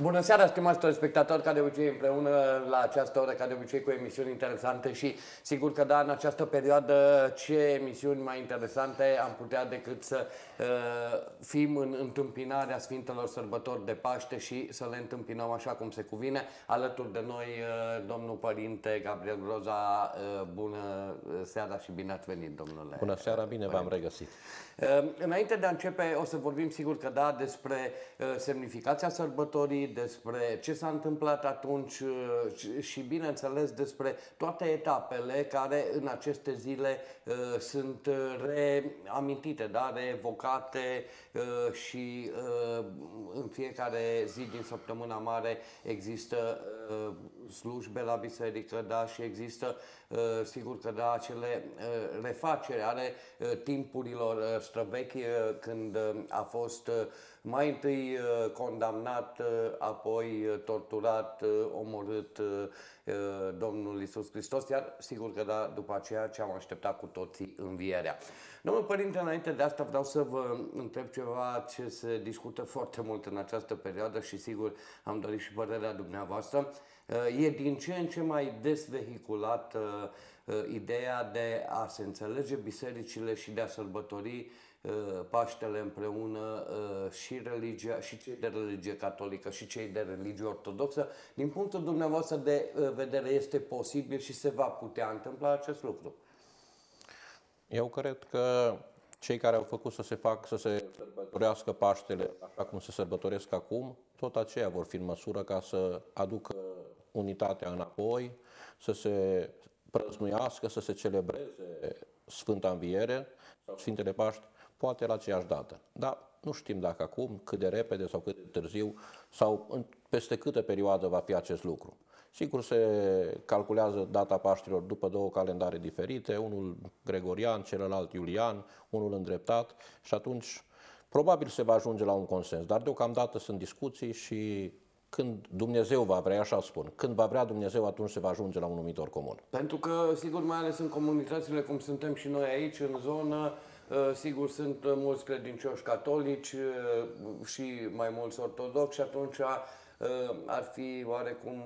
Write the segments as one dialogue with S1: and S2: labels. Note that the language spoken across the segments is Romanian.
S1: Bună seara, stimați telespectatori, ca de obicei împreună la această oră, ca de obicei cu emisiuni interesante și sigur că da, în această perioadă ce emisiuni mai interesante am putea decât să uh, fim în întâmpinarea Sfintelor Sărbători de Paște și să le întâmpinăm așa cum se cuvine. Alături de noi, uh, domnul părinte Gabriel Groza, uh, bună uh, seara și bine ați venit, domnule. Bună seara, bine v-am regăsit. Uh, înainte de a începe, o să vorbim sigur că da despre uh, semnificația sărbătorii vorbit despre ce s-a întâmplat atunci uh, și, bineînțeles, despre toate etapele care în aceste zile Uh, sunt uh, reamintite, da? reevocate uh, și în fiecare zi din săptămâna mare există slujbe la biserică da? și există, sigur că da, acele refacere ale timpurilor străvechi când a fost mai întâi condamnat, apoi torturat, omorât Uh, Domnul Isus Hristos, iar sigur că da, după aceea ce am așteptat cu toții învierea. Domnul Părinte, înainte de asta vreau să vă întreb ceva ce se discută foarte mult în această perioadă și sigur am dorit și părerea dumneavoastră. Uh, e din ce în ce mai des vehiculat uh, ideea de a se înțelege bisericile și de a sărbători Uh, Paștele împreună uh, și religia, și cei de religie catolică și cei de religie ortodoxă. Din punctul dumneavoastră de uh, vedere este posibil și se va putea întâmpla acest lucru?
S2: Eu cred că cei care au făcut să se fac, să se sărbătorească Paștele așa cum se sărbătoresc acum, tot aceia vor fi în măsură ca să aducă unitatea înapoi, să se prăznuiască, să se celebreze Sfânta Înviere sau Sfintele Paști poate la aceeași dată. Dar nu știm dacă acum, cât de repede sau cât de târziu sau în, peste câtă perioadă va fi acest lucru. Sigur, se calculează data Paștilor după două calendare diferite, unul gregorian, celălalt iulian, unul îndreptat și atunci probabil se va ajunge la un consens, dar deocamdată sunt discuții și când Dumnezeu va vrea, așa spun, când va vrea Dumnezeu, atunci se va ajunge la un numitor
S1: comun. Pentru că, sigur, mai ales în comunitățile cum suntem și noi aici, în zonă, Uh, sigur, sunt uh, mulți credincioși catolici uh, și mai mulți ortodoxi și atunci ar fi oarecum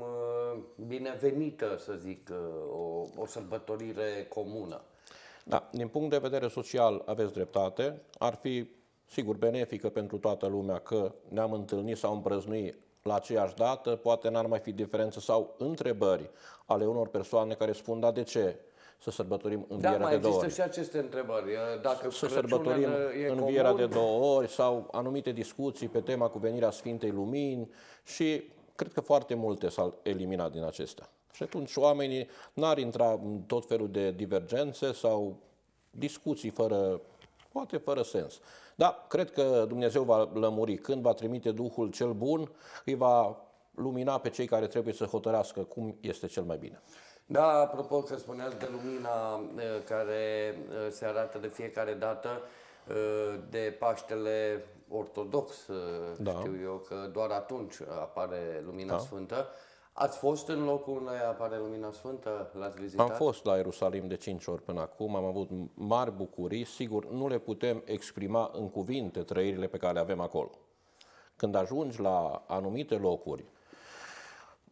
S1: binevenită, să zic, o, o sărbătorire comună.
S2: Da, din punct de vedere social aveți dreptate. Ar fi, sigur, benefică pentru toată lumea că ne-am întâlnit sau împrăznuit la aceeași dată, poate n-ar mai fi diferență sau întrebări ale unor persoane care spun, da, de ce? să sărbătorim în da, viera de două ori. există
S1: și aceste întrebări. Eh, dacă să sărbătorim e viera comun... de două
S2: ori sau anumite discuții pe tema cu venirea Sfintei Lumini și cred că foarte multe s-au eliminat din acestea. Și atunci oamenii n-ar intra în tot felul de divergențe sau discuții fără, poate fără sens. Da, cred că Dumnezeu va lămuri. Când va trimite Duhul cel bun, îi va lumina pe cei care trebuie să hotărească cum este cel mai bine.
S1: Da, apropo că spuneați de lumina eh, care eh, se arată de fiecare dată eh, de Paștele Ortodox, da. știu eu că doar atunci apare Lumina da. Sfântă. Ați fost în locul unde apare Lumina Sfântă? L-ați vizitat? Am fost
S2: la Ierusalim de 5 ori până acum, am avut mari bucurii, sigur nu le putem exprima în cuvinte trăirile pe care le avem acolo. Când ajungi la anumite locuri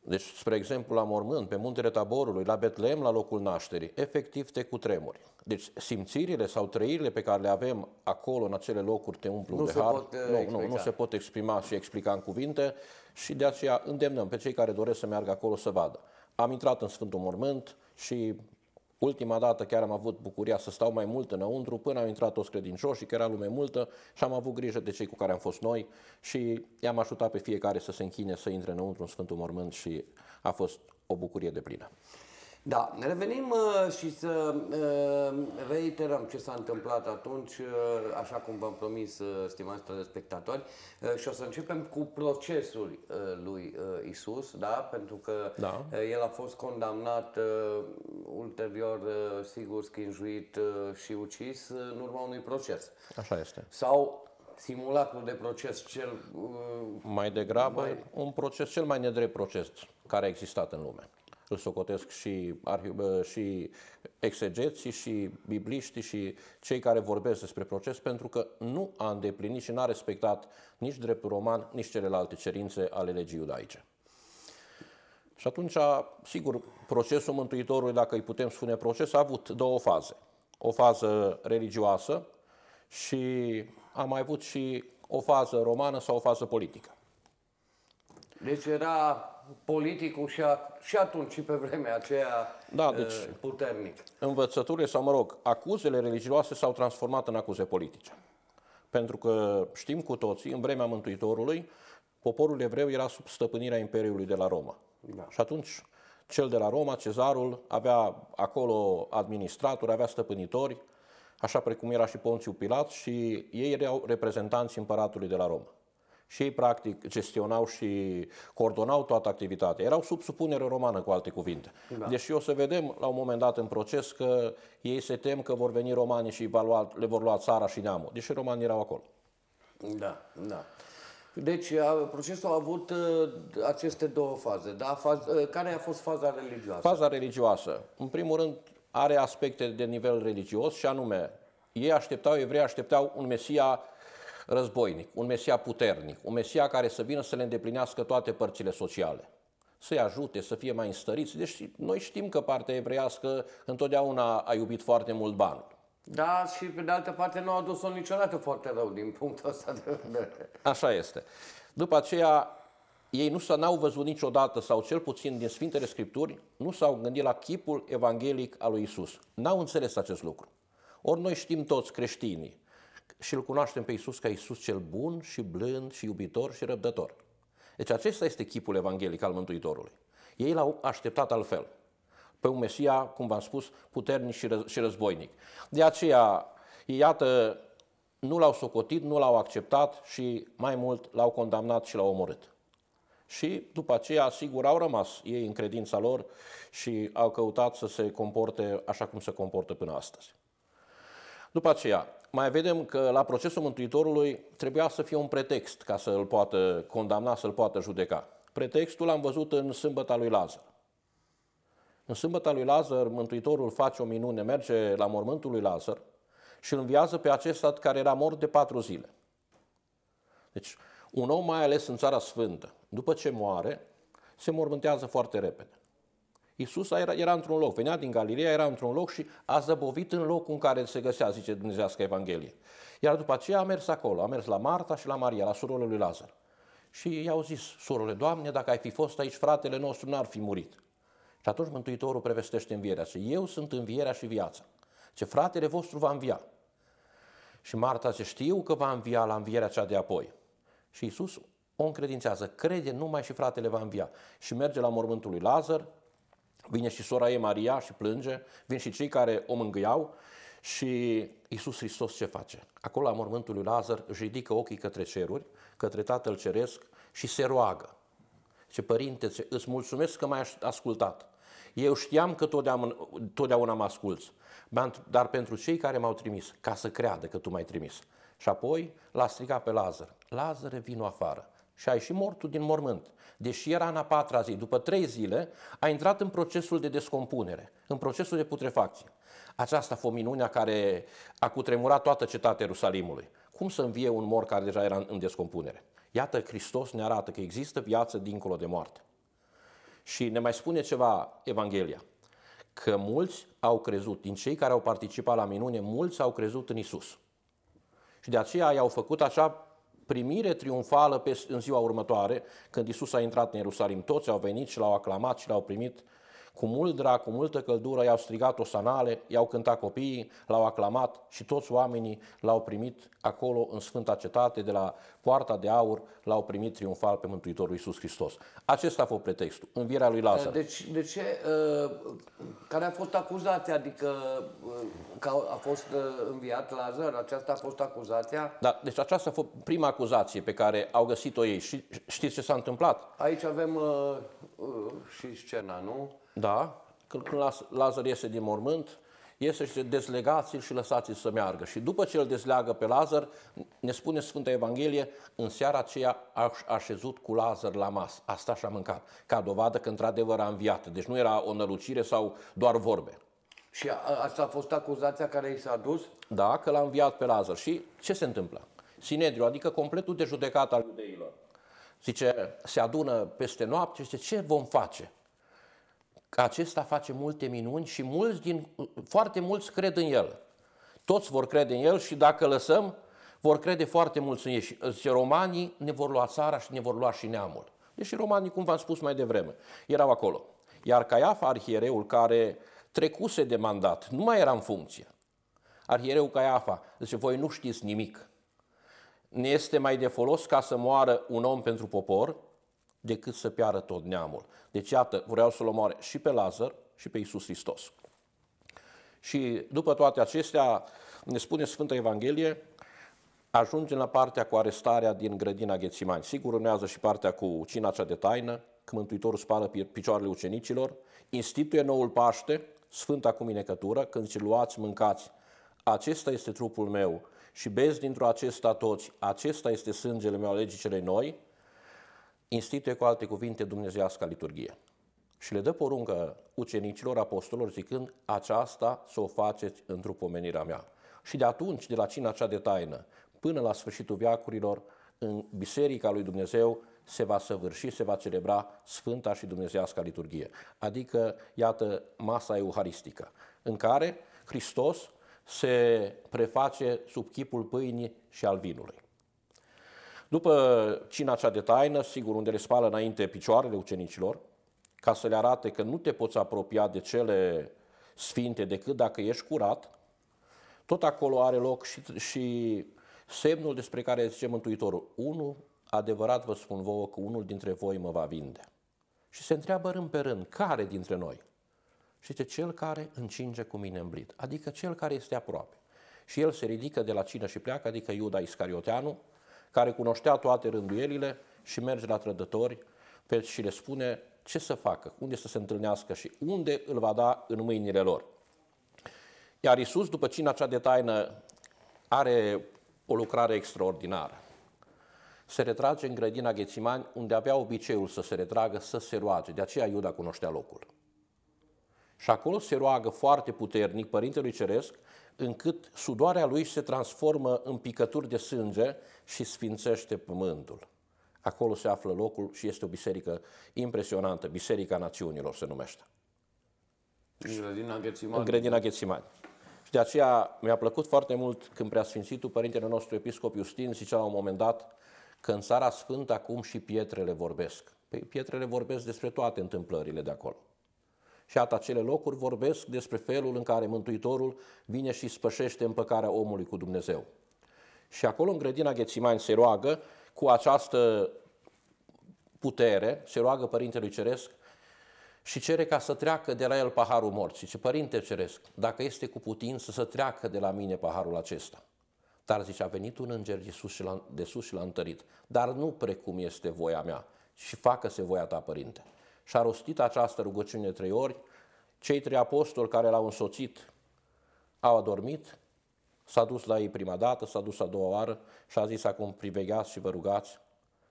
S2: deci, spre exemplu, la mormânt, pe muntele Taborului, la Betlehem, la locul nașterii, efectiv te cutremuri. Deci simțirile sau trăirile pe care le avem acolo, în acele locuri, te umplu nu de har. Pot, uh, nu, nu, nu se pot exprima și explica în cuvinte și de aceea îndemnăm pe cei care doresc să meargă acolo să vadă. Am intrat în Sfântul Mormânt și Ultima dată chiar am avut bucuria să stau mai mult înăuntru, până au intrat toți credincioșii, că era lume multă și am avut grijă de cei cu care am fost noi și i-am ajutat pe fiecare să se închine, să intre înăuntru în Sfântul Mormânt și a fost o bucurie de plină.
S1: Da, revenim uh, și să uh, reiterăm ce s-a întâmplat atunci, uh, așa cum v-am promis, stimați telespectatori, și o să începem cu procesul lui Isus, da? pentru că da. el a fost condamnat ulterior, sigur, schinjuit și ucis în urma unui proces. Așa este. Sau simulacru de proces cel... mai degrabă, mai...
S2: un proces, cel mai nedrept proces care a existat în lume îl socotesc și, și exegeții și bibliștii și cei care vorbesc despre proces, pentru că nu a îndeplinit și n-a respectat nici dreptul roman, nici celelalte cerințe ale legii iudaice. Și atunci, sigur, procesul Mântuitorului, dacă îi putem spune proces, a avut două faze. O fază religioasă și a mai avut și o fază romană sau o fază politică.
S1: Deci era politicul și, a, și atunci și pe vremea aceea da, eh, deci, puternic.
S2: Învățăturile sau, mă rog, acuzele religioase s-au transformat în acuze politice. Pentru că știm cu toții, în vremea Mântuitorului, poporul evreu era sub stăpânirea Imperiului de la Roma. Da. Și atunci cel de la Roma, cezarul, avea acolo administratori, avea stăpânitori, așa precum era și Ponțiu Pilat și ei erau reprezentanți împăratului de la Roma și ei practic gestionau și coordonau toată activitatea. Erau sub supunere romană, cu alte cuvinte. Da. Deși deci, o să vedem la un moment dat în proces că ei se tem că vor veni romanii și lua, le vor lua țara și neamul, deși romanii erau acolo.
S1: Da, da. Deci a, procesul a avut a, ă, aceste două faze. Da? Faz, a, ă, care a fost faza religioasă?
S2: Faza religioasă. În primul rând are aspecte de nivel religios și anume ei așteptau, evrei așteptau un Mesia războinic, un Mesia puternic, un Mesia care să vină să le îndeplinească toate părțile sociale să-i ajute, să fie mai înstăriți. Deci noi știm că partea evreiască întotdeauna a iubit foarte mult banul.
S1: Da, și pe de altă parte nu a dus-o niciodată foarte rău din punctul ăsta de vedere.
S2: Așa este. După aceea, ei nu s au văzut niciodată, sau cel puțin din Sfintele Scripturi, nu s-au gândit la chipul evanghelic al lui Isus. N-au înțeles acest lucru. Ori noi știm toți creștinii și îl cunoaștem pe Isus ca Isus cel bun și blând și iubitor și răbdător. Deci acesta este chipul evanghelic al Mântuitorului. Ei l-au așteptat altfel, pe un Mesia, cum v-am spus, puternic și, răz- și războinic. De aceea, iată, nu l-au socotit, nu l-au acceptat și mai mult l-au condamnat și l-au omorât. Și după aceea, sigur, au rămas ei în credința lor și au căutat să se comporte așa cum se comportă până astăzi. După aceea, mai vedem că la procesul Mântuitorului trebuia să fie un pretext ca să îl poată condamna, să îl poată judeca. Pretextul l-am văzut în sâmbăta lui Lazar. În sâmbăta lui Lazar, Mântuitorul face o minune, merge la mormântul lui Lazar și îl înviază pe acesta care era mort de patru zile. Deci, un om mai ales în Țara Sfântă, după ce moare, se mormântează foarte repede. Isus era, era într-un loc, venea din Galileea, era într-un loc și a zăbovit în locul în care se găsea, zice Dumnezească Evanghelie. Iar după aceea a mers acolo, a mers la Marta și la Maria, la surorile lui Lazar. Și i-au zis, surorile, Doamne, dacă ai fi fost aici, fratele nostru n-ar fi murit. Și atunci Mântuitorul prevestește învierea. Și eu sunt învierea și viața. Ce fratele vostru va învia. Și Marta zice, știu că va învia la învierea cea de apoi. Și Isus o încredințează, crede numai și fratele va învia. Și merge la mormântul lui Lazar, Vine și sora ei Maria și plânge, vin și cei care o mângâiau și Iisus Hristos ce face? Acolo la mormântul lui Lazar își ridică ochii către ceruri, către Tatăl Ceresc și se roagă. Ce părinte, îți mulțumesc că m-ai ascultat. Eu știam că totdeauna, totdeauna mă asculți, dar pentru cei care m-au trimis, ca să creadă că tu m-ai trimis. Și apoi l-a strigat pe Lazar, Lazare, vino afară și ai și mortul din mormânt. Deși era în a patra zi, după trei zile, a intrat în procesul de descompunere, în procesul de putrefacție. Aceasta a fost minunea care a cutremurat toată cetatea Ierusalimului. Cum să învie un mor care deja era în descompunere? Iată, Hristos ne arată că există viață dincolo de moarte. Și ne mai spune ceva Evanghelia, că mulți au crezut, din cei care au participat la minune, mulți au crezut în Isus. Și de aceea i-au făcut așa primire triumfală pe, în ziua următoare, când Isus a intrat în Ierusalim, toți au venit și l-au aclamat și l-au primit cu mult drag, cu multă căldură i-au strigat osanale, i-au cântat copiii, l-au aclamat și toți oamenii l-au primit acolo în Sfânta Cetate, de la Poarta de Aur, l-au primit triumfal pe Mântuitorul Iisus Hristos. Acesta a fost pretextul, învierea lui Lazar. Eh,
S1: deci, de ce, eh, care a fost acuzația, adică eh, că a fost înviat Lazar, aceasta a fost acuzația?
S2: Da, deci aceasta a fost prima acuzație pe care au găsit-o ei și știți ce s-a întâmplat?
S1: Aici avem uh, și scena, nu? Da, când, când
S2: Lazar iese din mormânt, iese și dezlegați-l și lăsați-l să meargă. Și după ce îl dezleagă pe Lazar, ne spune Sfânta Evanghelie, în seara aceea a așezut cu Lazar la masă. Asta și-a mâncat, ca dovadă că într-adevăr a înviat. Deci nu era o nălucire sau doar vorbe. Și asta a fost acuzația care i s-a dus? Da, că l-a înviat pe Lazar. Și ce se întâmplă? Sinedriu, adică completul de judecat al iudeilor. Zice, se adună peste noapte și zice, ce vom face? că acesta face multe minuni și mulți din, foarte mulți cred în el. Toți vor crede în el și dacă lăsăm, vor crede foarte mulți în el. Și romanii ne vor lua țara și ne vor lua și neamul. Deși romanii, cum v-am spus mai devreme, erau acolo. Iar Caiafa, arhiereul care trecuse de mandat, nu mai era în funcție. Arhiereul Caiafa zice, voi nu știți nimic. Ne este mai de folos ca să moară un om pentru popor decât să piară tot neamul. Deci iată, vreau să-l omoare și pe Lazar și pe Iisus Hristos. Și după toate acestea, ne spune Sfânta Evanghelie, ajungem la partea cu arestarea din grădina Ghețimani. Sigur, urmează și partea cu cina cea de taină, când Mântuitorul spală picioarele ucenicilor, instituie noul Paște, Sfânta Cuminecătură, când ce luați, mâncați, acesta este trupul meu și bezi dintr-o acesta toți, acesta este sângele meu, legii celei noi, instituie cu alte cuvinte Dumnezească liturghie și le dă poruncă ucenicilor apostolilor zicând aceasta să o faceți într-o pomenirea mea. Și de atunci, de la cina cea de taină, până la sfârșitul viacurilor, în Biserica lui Dumnezeu se va săvârși, se va celebra Sfânta și Dumnezească liturghie. Adică, iată, masa euharistică, în care Hristos se preface sub chipul pâinii și al vinului. După cina cea de taină, sigur, unde le spală înainte picioarele ucenicilor, ca să le arate că nu te poți apropia de cele sfinte decât dacă ești curat, tot acolo are loc și, și semnul despre care zice Mântuitorul, unul adevărat vă spun vouă că unul dintre voi mă va vinde. Și se întreabă rând pe rând, care dintre noi? Și zice, cel care încinge cu mine în blid, adică cel care este aproape. Și el se ridică de la cină și pleacă, adică Iuda Iscarioteanu, care cunoștea toate rânduielile și merge la trădători pe și le spune ce să facă, unde să se întâlnească și unde îl va da în mâinile lor. Iar Isus, după cina cea de taină, are o lucrare extraordinară. Se retrage în grădina Ghețimani, unde avea obiceiul să se retragă, să se roage. De aceea Iuda cunoștea locul. Și acolo se roagă foarte puternic Părintelui Ceresc încât sudoarea lui se transformă în picături de sânge și sfințește pământul. Acolo se află locul și este o biserică impresionantă, Biserica Națiunilor se numește.
S1: În grădina Ghețimani. În grădina
S2: Ghețimani. Și de aceea mi-a plăcut foarte mult când preasfințitul Părintele nostru Episcop Iustin zicea la un moment dat că în Țara Sfântă acum și pietrele vorbesc. Păi pietrele vorbesc despre toate întâmplările de acolo. Și atât acele locuri vorbesc despre felul în care Mântuitorul vine și spășește împăcarea omului cu Dumnezeu. Și acolo, în grădina Ghețimani, se roagă cu această putere, se roagă Părintelui Ceresc și cere ca să treacă de la el paharul morții. Și Părinte Ceresc, dacă este cu putință să treacă de la mine paharul acesta. Dar zice, a venit un înger de sus și l-a, de sus și l-a întărit, dar nu precum este voia mea, și facă-se voia ta, Părinte și a rostit această rugăciune trei ori, cei trei apostoli care l-au însoțit au adormit, s-a dus la ei prima dată, s-a dus a doua oară și a zis acum privegheați și vă rugați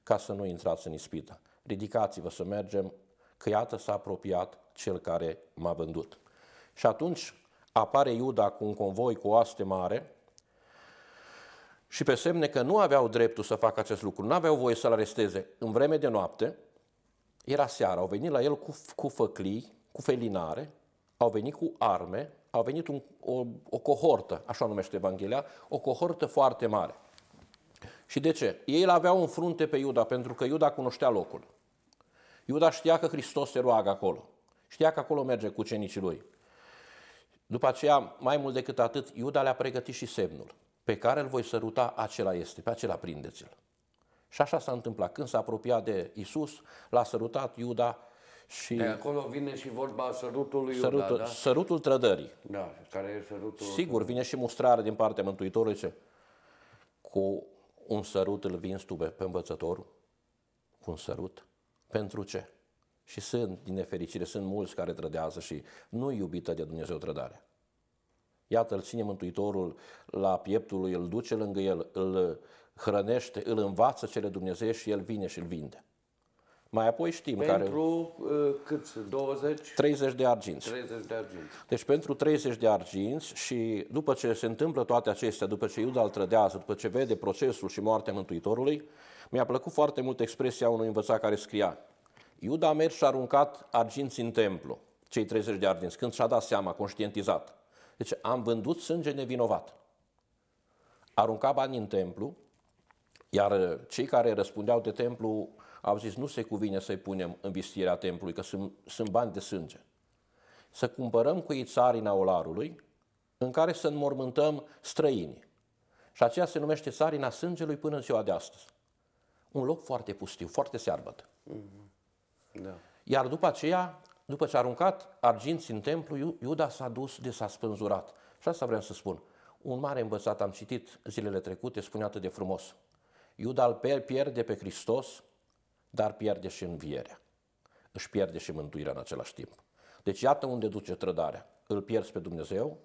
S2: ca să nu intrați în ispită. Ridicați-vă să mergem, că iată s-a apropiat cel care m-a vândut. Și atunci apare Iuda cu un convoi cu oaste mare și pe semne că nu aveau dreptul să facă acest lucru, nu aveau voie să-l aresteze în vreme de noapte, era seara, au venit la el cu, cu făclii, cu felinare, au venit cu arme, au venit un, o, o cohortă, așa numește Evanghelia, o cohortă foarte mare. Și de ce? Ei îl aveau în frunte pe Iuda, pentru că Iuda cunoștea locul. Iuda știa că Hristos se roagă acolo. Știa că acolo merge cu cenicii lui. După aceea, mai mult decât atât, Iuda le-a pregătit și semnul. Pe care îl voi săruta, acela este, pe acela prindeți-l. Și așa s-a întâmplat. Când s-a apropiat de Isus, l-a sărutat Iuda și... De acolo
S1: vine și vorba sărutului Iuda, sărutul, da?
S2: Sărutul trădării.
S1: Da, care e sărutul... Sigur,
S2: vine și mustrare din partea Mântuitorului, zice, cu un sărut îl vinzi tu pe învățătorul, cu un sărut, pentru ce? Și sunt, din nefericire, sunt mulți care trădează și nu iubită de Dumnezeu trădare. Iată, îl ține Mântuitorul la pieptul lui, îl duce lângă el, îl, hrănește, îl învață cele Dumnezeu și el vine și îl vinde. Mai apoi știm pentru, care...
S1: Pentru cât? 20?
S2: 30 de arginți. 30 de arginți. Deci pentru 30 de arginți și după ce se întâmplă toate acestea, după ce Iuda îl trădează, după ce vede procesul și moartea Mântuitorului, mi-a plăcut foarte mult expresia unui învățat care scria Iuda a mers și a aruncat arginți în templu, cei 30 de arginți, când și-a dat seama, conștientizat. Deci am vândut sânge nevinovat. Arunca bani în templu, iar cei care răspundeau de templu au zis, nu se cuvine să-i punem în vestirea templului, că sunt, sunt bani de sânge. Să cumpărăm cu ei țarina olarului, în care să înmormântăm străini, Și aceea se numește țarina sângelui până în ziua de astăzi. Un loc foarte pustiu, foarte searbăt. Mm-hmm. Da. Iar după aceea, după ce a aruncat arginți în templu, Iuda s-a dus de s-a spânzurat. Și asta vreau să spun. Un mare învățat am citit zilele trecute, spune atât de frumos. Iuda îl pierde pe Hristos, dar pierde și învierea. Își pierde și mântuirea în același timp. Deci iată unde duce trădarea. Îl pierzi pe Dumnezeu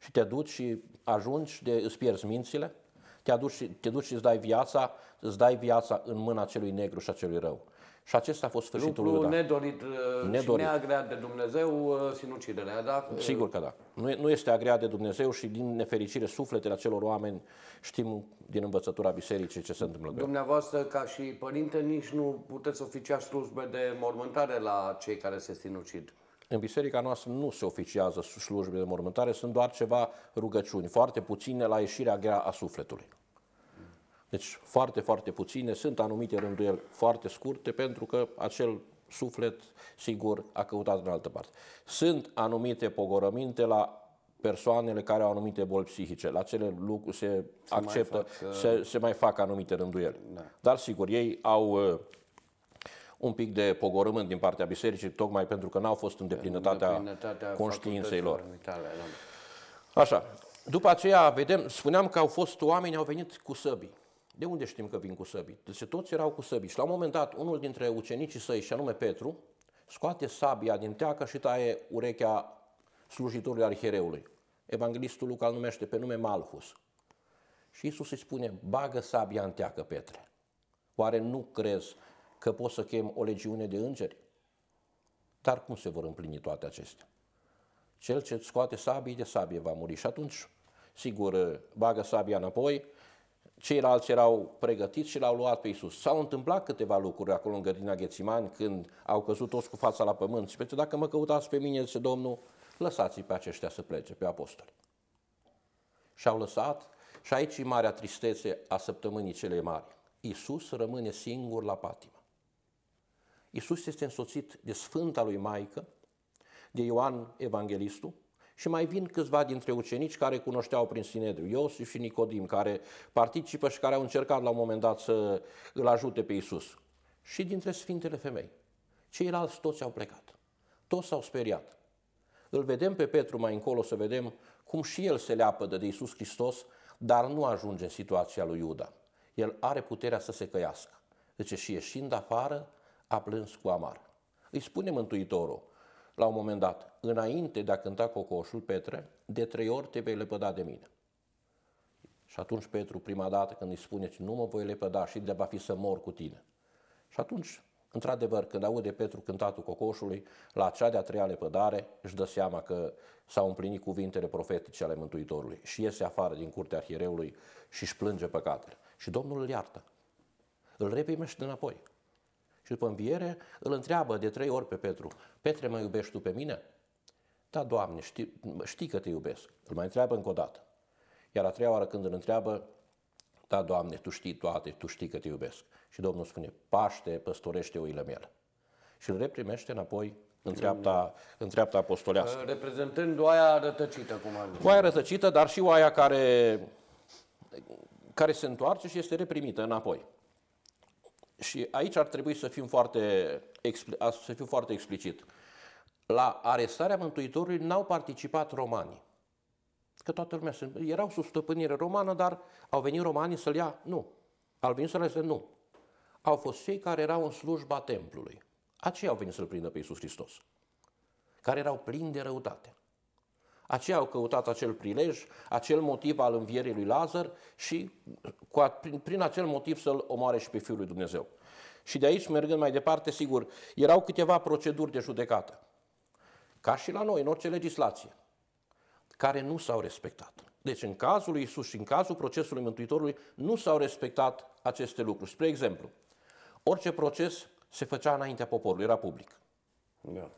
S2: și te duci și ajungi, de, îți pierzi mințile, te, aduci, te duci și îți dai viața, îți dai viața în mâna celui negru și a celui rău. Și acesta a fost sfârșitul lui Iuda.
S1: nedorit, uh, nedorit. și neagreat de Dumnezeu uh, sinuciderea, da? Sigur
S2: că da. Nu, nu este agreat de Dumnezeu și din nefericire sufletele acelor oameni știm din învățătura bisericii ce se întâmplă.
S1: Dumneavoastră, ca și părinte, nici nu puteți oficia slujbe de mormântare la cei care se sinucid.
S2: În biserica noastră nu se oficiază slujbe de mormântare, sunt doar ceva rugăciuni, foarte puține la ieșirea grea a sufletului. Deci foarte, foarte puține, sunt anumite rânduieli foarte scurte pentru că acel suflet, sigur, a căutat în altă parte. Sunt anumite pogorăminte la persoanele care au anumite boli psihice. La cele lucruri se, se acceptă, mai fac, uh, se, se mai fac anumite rânduieli. Da. Dar sigur, ei au uh, un pic de pogorământ din partea bisericii, tocmai pentru că n-au fost în deplinătatea conștiinței lor. Da. Așa. După aceea, vedem, spuneam că au fost oameni, au venit cu săbii. De unde știm că vin cu săbii? Deci toți erau cu săbii. Și la un moment dat, unul dintre ucenicii săi, și anume Petru, scoate sabia din teacă și taie urechea slujitorului arhereului. Evanghelistul Luca îl numește pe nume Malhus. Și Isus îi spune, bagă sabia în teacă, Petre. Oare nu crezi că poți să chem o legiune de îngeri? Dar cum se vor împlini toate acestea? Cel ce scoate sabie, de sabie va muri și atunci, sigur, bagă sabia înapoi, ceilalți erau pregătiți și l-au luat pe Isus. S-au întâmplat câteva lucruri acolo în grădina Ghețimani când au căzut toți cu fața la pământ. Și pentru dacă mă căutați pe mine, zice Domnul, lăsați-i pe aceștia să plece, pe apostoli. Și au lăsat și aici e marea tristețe a săptămânii cele mari. Isus rămâne singur la patimă. Isus este însoțit de Sfânta lui Maică, de Ioan Evanghelistul, și mai vin câțiva dintre ucenici care cunoșteau prin Sinedriu, Iosif și Nicodim, care participă și care au încercat la un moment dat să îl ajute pe Isus. Și dintre Sfintele Femei. Ceilalți toți au plecat. Toți s-au speriat. Îl vedem pe Petru mai încolo să vedem cum și el se leapă de Isus Hristos, dar nu ajunge în situația lui Iuda. El are puterea să se căiască. Zice, și ieșind afară, a plâns cu amar. Îi spune Mântuitorul, la un moment dat, înainte de a cânta cocoșul, Petre, de trei ori te vei lepăda de mine. Și atunci Petru, prima dată, când îi spuneți, nu mă voi lepăda și de va fi să mor cu tine. Și atunci, într-adevăr, când aude Petru cântatul cocoșului, la cea de-a treia lepădare, își dă seama că s-au împlinit cuvintele profetice ale Mântuitorului și iese afară din curtea arhiereului și își plânge păcatele. Și Domnul îl iartă. Îl reprimește înapoi. Și după înviere îl întreabă de trei ori pe Petru, Petre, mă iubești tu pe mine? Da, Doamne, știi, știi că te iubesc. Îl mai întreabă încă o dată. Iar a treia oară când îl întreabă, da, Doamne, Tu știi toate, Tu știi că Te iubesc. Și Domnul spune, paște, păstorește oile mele. Și îl reprimește înapoi în treapta, în treapta apostolească.
S1: Reprezentând oaia rătăcită, cum am zis. Oaia
S2: rătăcită, dar și oaia care, care se întoarce și este reprimită înapoi. Și aici ar trebui să fim foarte, să fiu foarte explicit. La arestarea Mântuitorului n-au participat romanii. Că toată lumea se... erau sub stăpânire romană, dar au venit romanii să-l ia? Nu. Au venit să-l areste? Nu. Au fost cei care erau în slujba templului. Aceia au venit să-l prindă pe Iisus Hristos. Care erau plini de răutate. Aceia au căutat acel prilej, acel motiv al învierii lui Lazar și cu, prin, prin acel motiv să-l omoare și pe Fiul lui Dumnezeu. Și de aici, mergând mai departe, sigur, erau câteva proceduri de judecată, ca și la noi, în orice legislație, care nu s-au respectat. Deci, în cazul lui Isus și în cazul procesului Mântuitorului, nu s-au respectat aceste lucruri. Spre exemplu, orice proces se făcea înaintea poporului, era public. Da.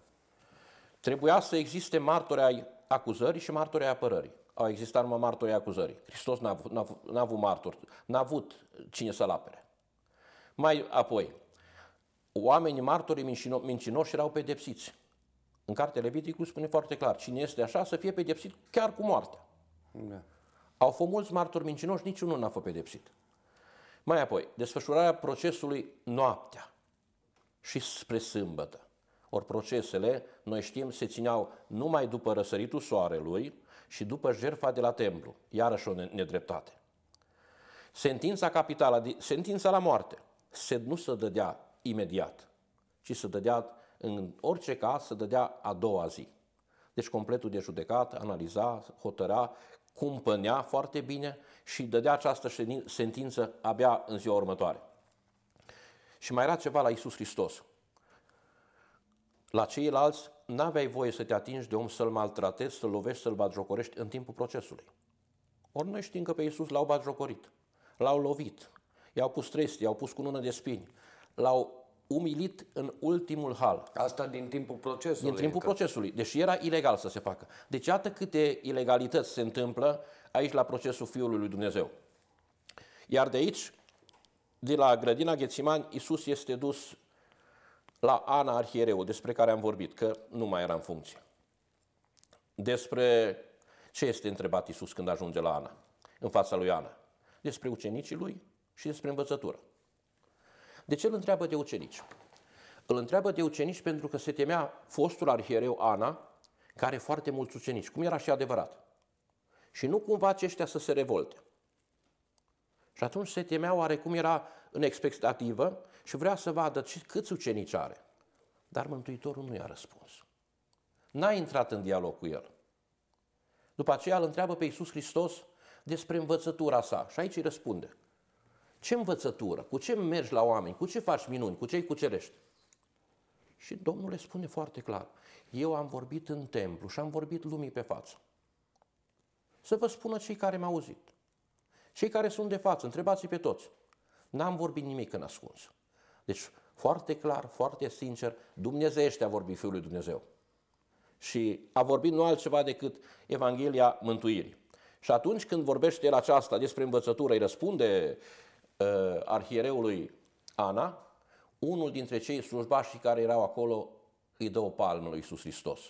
S2: Trebuia să existe martori ai acuzării și martorii apărării. Au existat numai martorii acuzării. Hristos n-a, n-a, n-a avut martori, n-a avut cine să-l apere. Mai apoi, oamenii martorii mincino, mincinoși erau pedepsiți. În cartea Leviticus spune foarte clar, cine este așa să fie pedepsit chiar cu moartea. Da. Au fost mulți martori mincinoși, niciunul n-a fost pedepsit. Mai apoi, desfășurarea procesului noaptea și spre sâmbătă. Ori procesele, noi știm, se țineau numai după răsăritul soarelui și după jertfa de la templu, iarăși o nedreptate. Sentința capitală, sentința la moarte, se, nu se dădea imediat, ci se dădea, în orice caz, se dădea a doua zi. Deci completul de judecat analiza, hotăra, cumpănea foarte bine și dădea această sentință abia în ziua următoare. Și mai era ceva la Isus Hristos. La ceilalți n-aveai voie să te atingi de om, să-l maltratezi, să-l lovești, să-l bagiocorești în timpul procesului. Ori noi știm că pe Iisus l-au bagiocorit, l-au lovit, i-au pus trestie, i-au pus cu lună de spini, l-au umilit în ultimul hal. Asta din timpul procesului. Din timpul încă. Adică. procesului. Deși era ilegal să se facă. Deci iată câte ilegalități se întâmplă aici la procesul Fiului lui Dumnezeu. Iar de aici, de la grădina Ghețiman, Iisus este dus la Ana Arhiereu, despre care am vorbit, că nu mai era în funcție. Despre ce este întrebat Iisus când ajunge la Ana, în fața lui Ana? Despre ucenicii lui și despre învățătură. De ce îl întreabă de ucenici? Îl întreabă de ucenici pentru că se temea fostul arhiereu Ana, care are foarte mulți ucenici, cum era și adevărat. Și nu cumva aceștia să se revolte. Și atunci se temea oarecum era în expectativă și vrea să vadă câți ucenici are. Dar Mântuitorul nu i-a răspuns. N-a intrat în dialog cu el. După aceea îl întreabă pe Iisus Hristos despre învățătura sa și aici îi răspunde. Ce învățătură? Cu ce mergi la oameni? Cu ce faci minuni? Cu ce îi cucerești? Și Domnul le spune foarte clar, eu am vorbit în templu și am vorbit lumii pe față. Să vă spună cei care m-au auzit. Cei care sunt de față, întrebați-i pe toți. N-am vorbit nimic în ascuns. Deci foarte clar, foarte sincer, dumnezeiește a vorbit Fiul lui Dumnezeu. Și a vorbit nu altceva decât Evanghelia Mântuirii. Și atunci când vorbește el aceasta despre învățătură, îi răspunde uh, arhiereului Ana, unul dintre cei slujbași care erau acolo îi dă o palmă lui Iisus Hristos.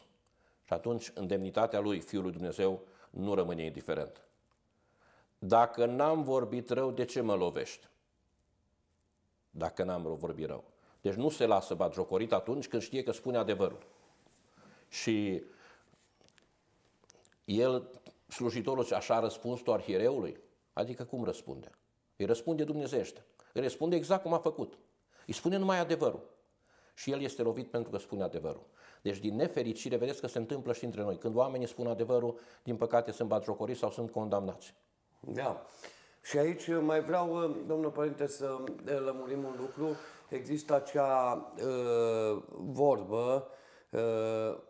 S2: Și atunci indemnitatea lui, Fiul lui Dumnezeu, nu rămâne indiferent. Dacă n-am vorbit rău, de ce mă lovești? dacă n-am vorbit rău. Deci nu se lasă batjocorit atunci când știe că spune adevărul. Și el, slujitorul, așa a răspuns tu arhiereului? Adică cum răspunde? Îi răspunde dumnezește. Îi răspunde exact cum a făcut. Îi spune numai adevărul. Și el este lovit pentru că spune adevărul. Deci, din nefericire, vedeți că se întâmplă și între noi. Când oamenii spun adevărul, din păcate sunt batjocoriți sau sunt condamnați.
S1: Da. Și aici uh, mai vreau, uh, domnul părinte, să uh, lămurim un lucru. Există acea uh, vorbă uh,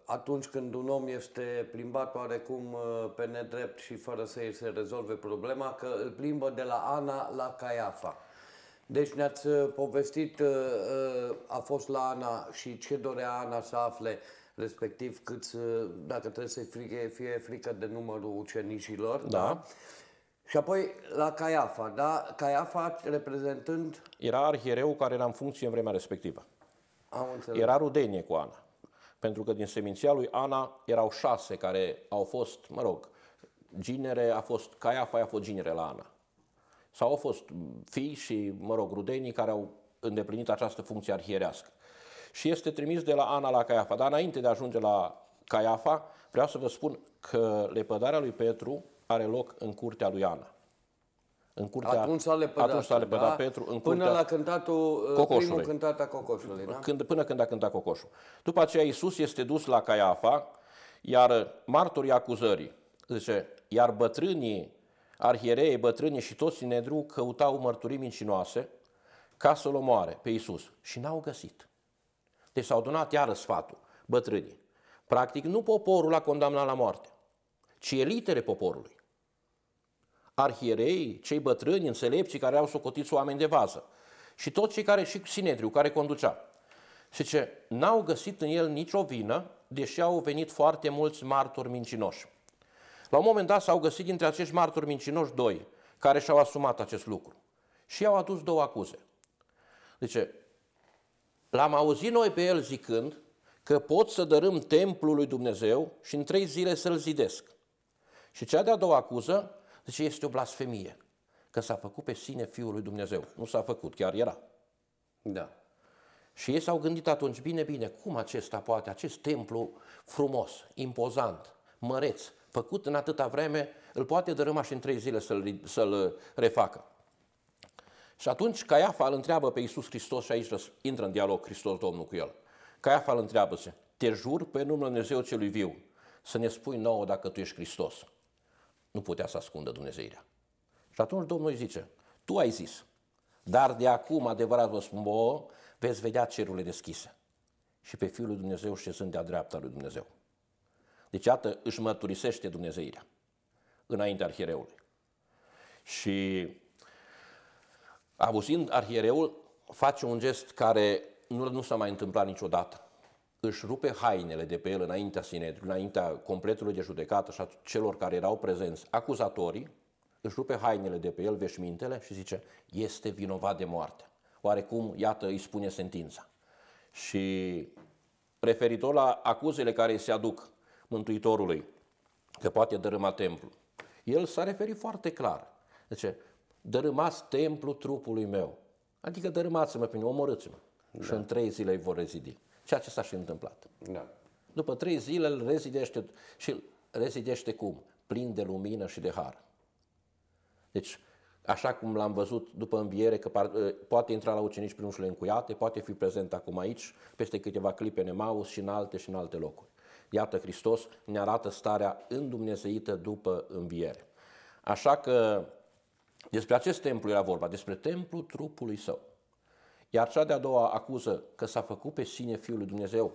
S1: atunci când un om este plimbat oarecum pe nedrept și fără să îi se rezolve problema, că îl plimbă de la Ana la Caiafa. Deci ne-ați povestit, uh, a fost la Ana și ce dorea Ana să afle, respectiv cât, dacă trebuie să fie, fie frică de numărul ucenicilor. Da. da? Și apoi la Caiafa, da? Caiafa reprezentând... Era arhiereu care era în funcție în vremea respectivă. Am înțeles. Era
S2: rudenie cu Ana. Pentru că din seminția lui Ana erau șase care au fost, mă rog, ginere a fost, Caiafa a fost ginere la Ana. Sau au fost fii și, mă rog, rudenii care au îndeplinit această funcție arhierească. Și este trimis de la Ana la Caiafa. Dar înainte de a ajunge la Caiafa, vreau să vă spun că lepădarea lui Petru are loc în curtea lui Ana. În curtea, atunci s-a lepădat, atunci s-a lepădat da? Petru în până la
S1: cântatul, uh, cocoșului. primul cântat a cocoșului. Da? Când,
S2: până când a cântat cocoșul. După aceea Iisus este dus la Caiafa, iar uh, martorii acuzării, zice, iar bătrânii, arhierei, bătrânii și toți edru căutau mărturii mincinoase ca să-L omoare pe Iisus și n-au găsit. Deci s-au donat iară sfatul bătrânii. Practic, nu poporul l-a condamnat la moarte, ci elitele poporului arhierei, cei bătrâni, înțelepții care au socotit oameni de vază și tot cei care, și Sinedriu, care conducea. Și ce n-au găsit în el nicio vină, deși au venit foarte mulți martori mincinoși. La un moment dat s-au găsit dintre acești martori mincinoși doi care și-au asumat acest lucru și i-au adus două acuze. Zice, deci, l-am auzit noi pe el zicând că pot să dărâm templul lui Dumnezeu și în trei zile să-l zidesc. Și cea de-a doua acuză Zice, deci este o blasfemie că s-a făcut pe sine Fiul lui Dumnezeu. Nu s-a făcut, chiar era. Da. Și ei s-au gândit atunci, bine, bine, cum acesta poate, acest templu frumos, impozant, măreț, făcut în atâta vreme, îl poate dărâma și în trei zile să-l, să refacă. Și atunci Caiafa îl întreabă pe Iisus Hristos și aici intră în dialog Hristos Domnul cu el. Caiafa îl întreabă, te jur pe numele Dumnezeu celui viu să ne spui nouă dacă tu ești Hristos nu putea să ascundă Dumnezeirea. Și atunci Domnul îi zice, tu ai zis, dar de acum, adevărat vă spun vouă, veți vedea cerurile deschise și pe Fiul lui Dumnezeu șezând de-a dreapta lui Dumnezeu. Deci, iată, își mărturisește Dumnezeirea înaintea arhiereului. Și abuzind arhiereul, face un gest care nu, nu s-a mai întâmplat niciodată își rupe hainele de pe el înaintea sinedrului, înaintea completului de judecată și a celor care erau prezenți, acuzatorii, își rupe hainele de pe el, veșmintele și zice, este vinovat de moarte. Oarecum, iată, îi spune sentința. Și referitor la acuzele care se aduc Mântuitorului, că poate dărâma templul, el s-a referit foarte clar. Zice, dărâmați templul trupului meu. Adică dărâmați-mă pe mine, omorâți-mă. Da. Și în trei zile îi vor rezidi ceea ce s-a și întâmplat. Da. După trei zile îl rezidește și îl rezidește cum? Plin de lumină și de har. Deci, așa cum l-am văzut după înviere, că ă, poate intra la ucenici prin ușile încuiate, poate fi prezent acum aici, peste câteva clipe în Emaus și în alte și în alte locuri. Iată, Hristos ne arată starea îndumnezeită după înviere. Așa că despre acest templu era vorba, despre templu trupului său. Iar cea de-a doua acuză, că s-a făcut pe sine Fiul lui Dumnezeu,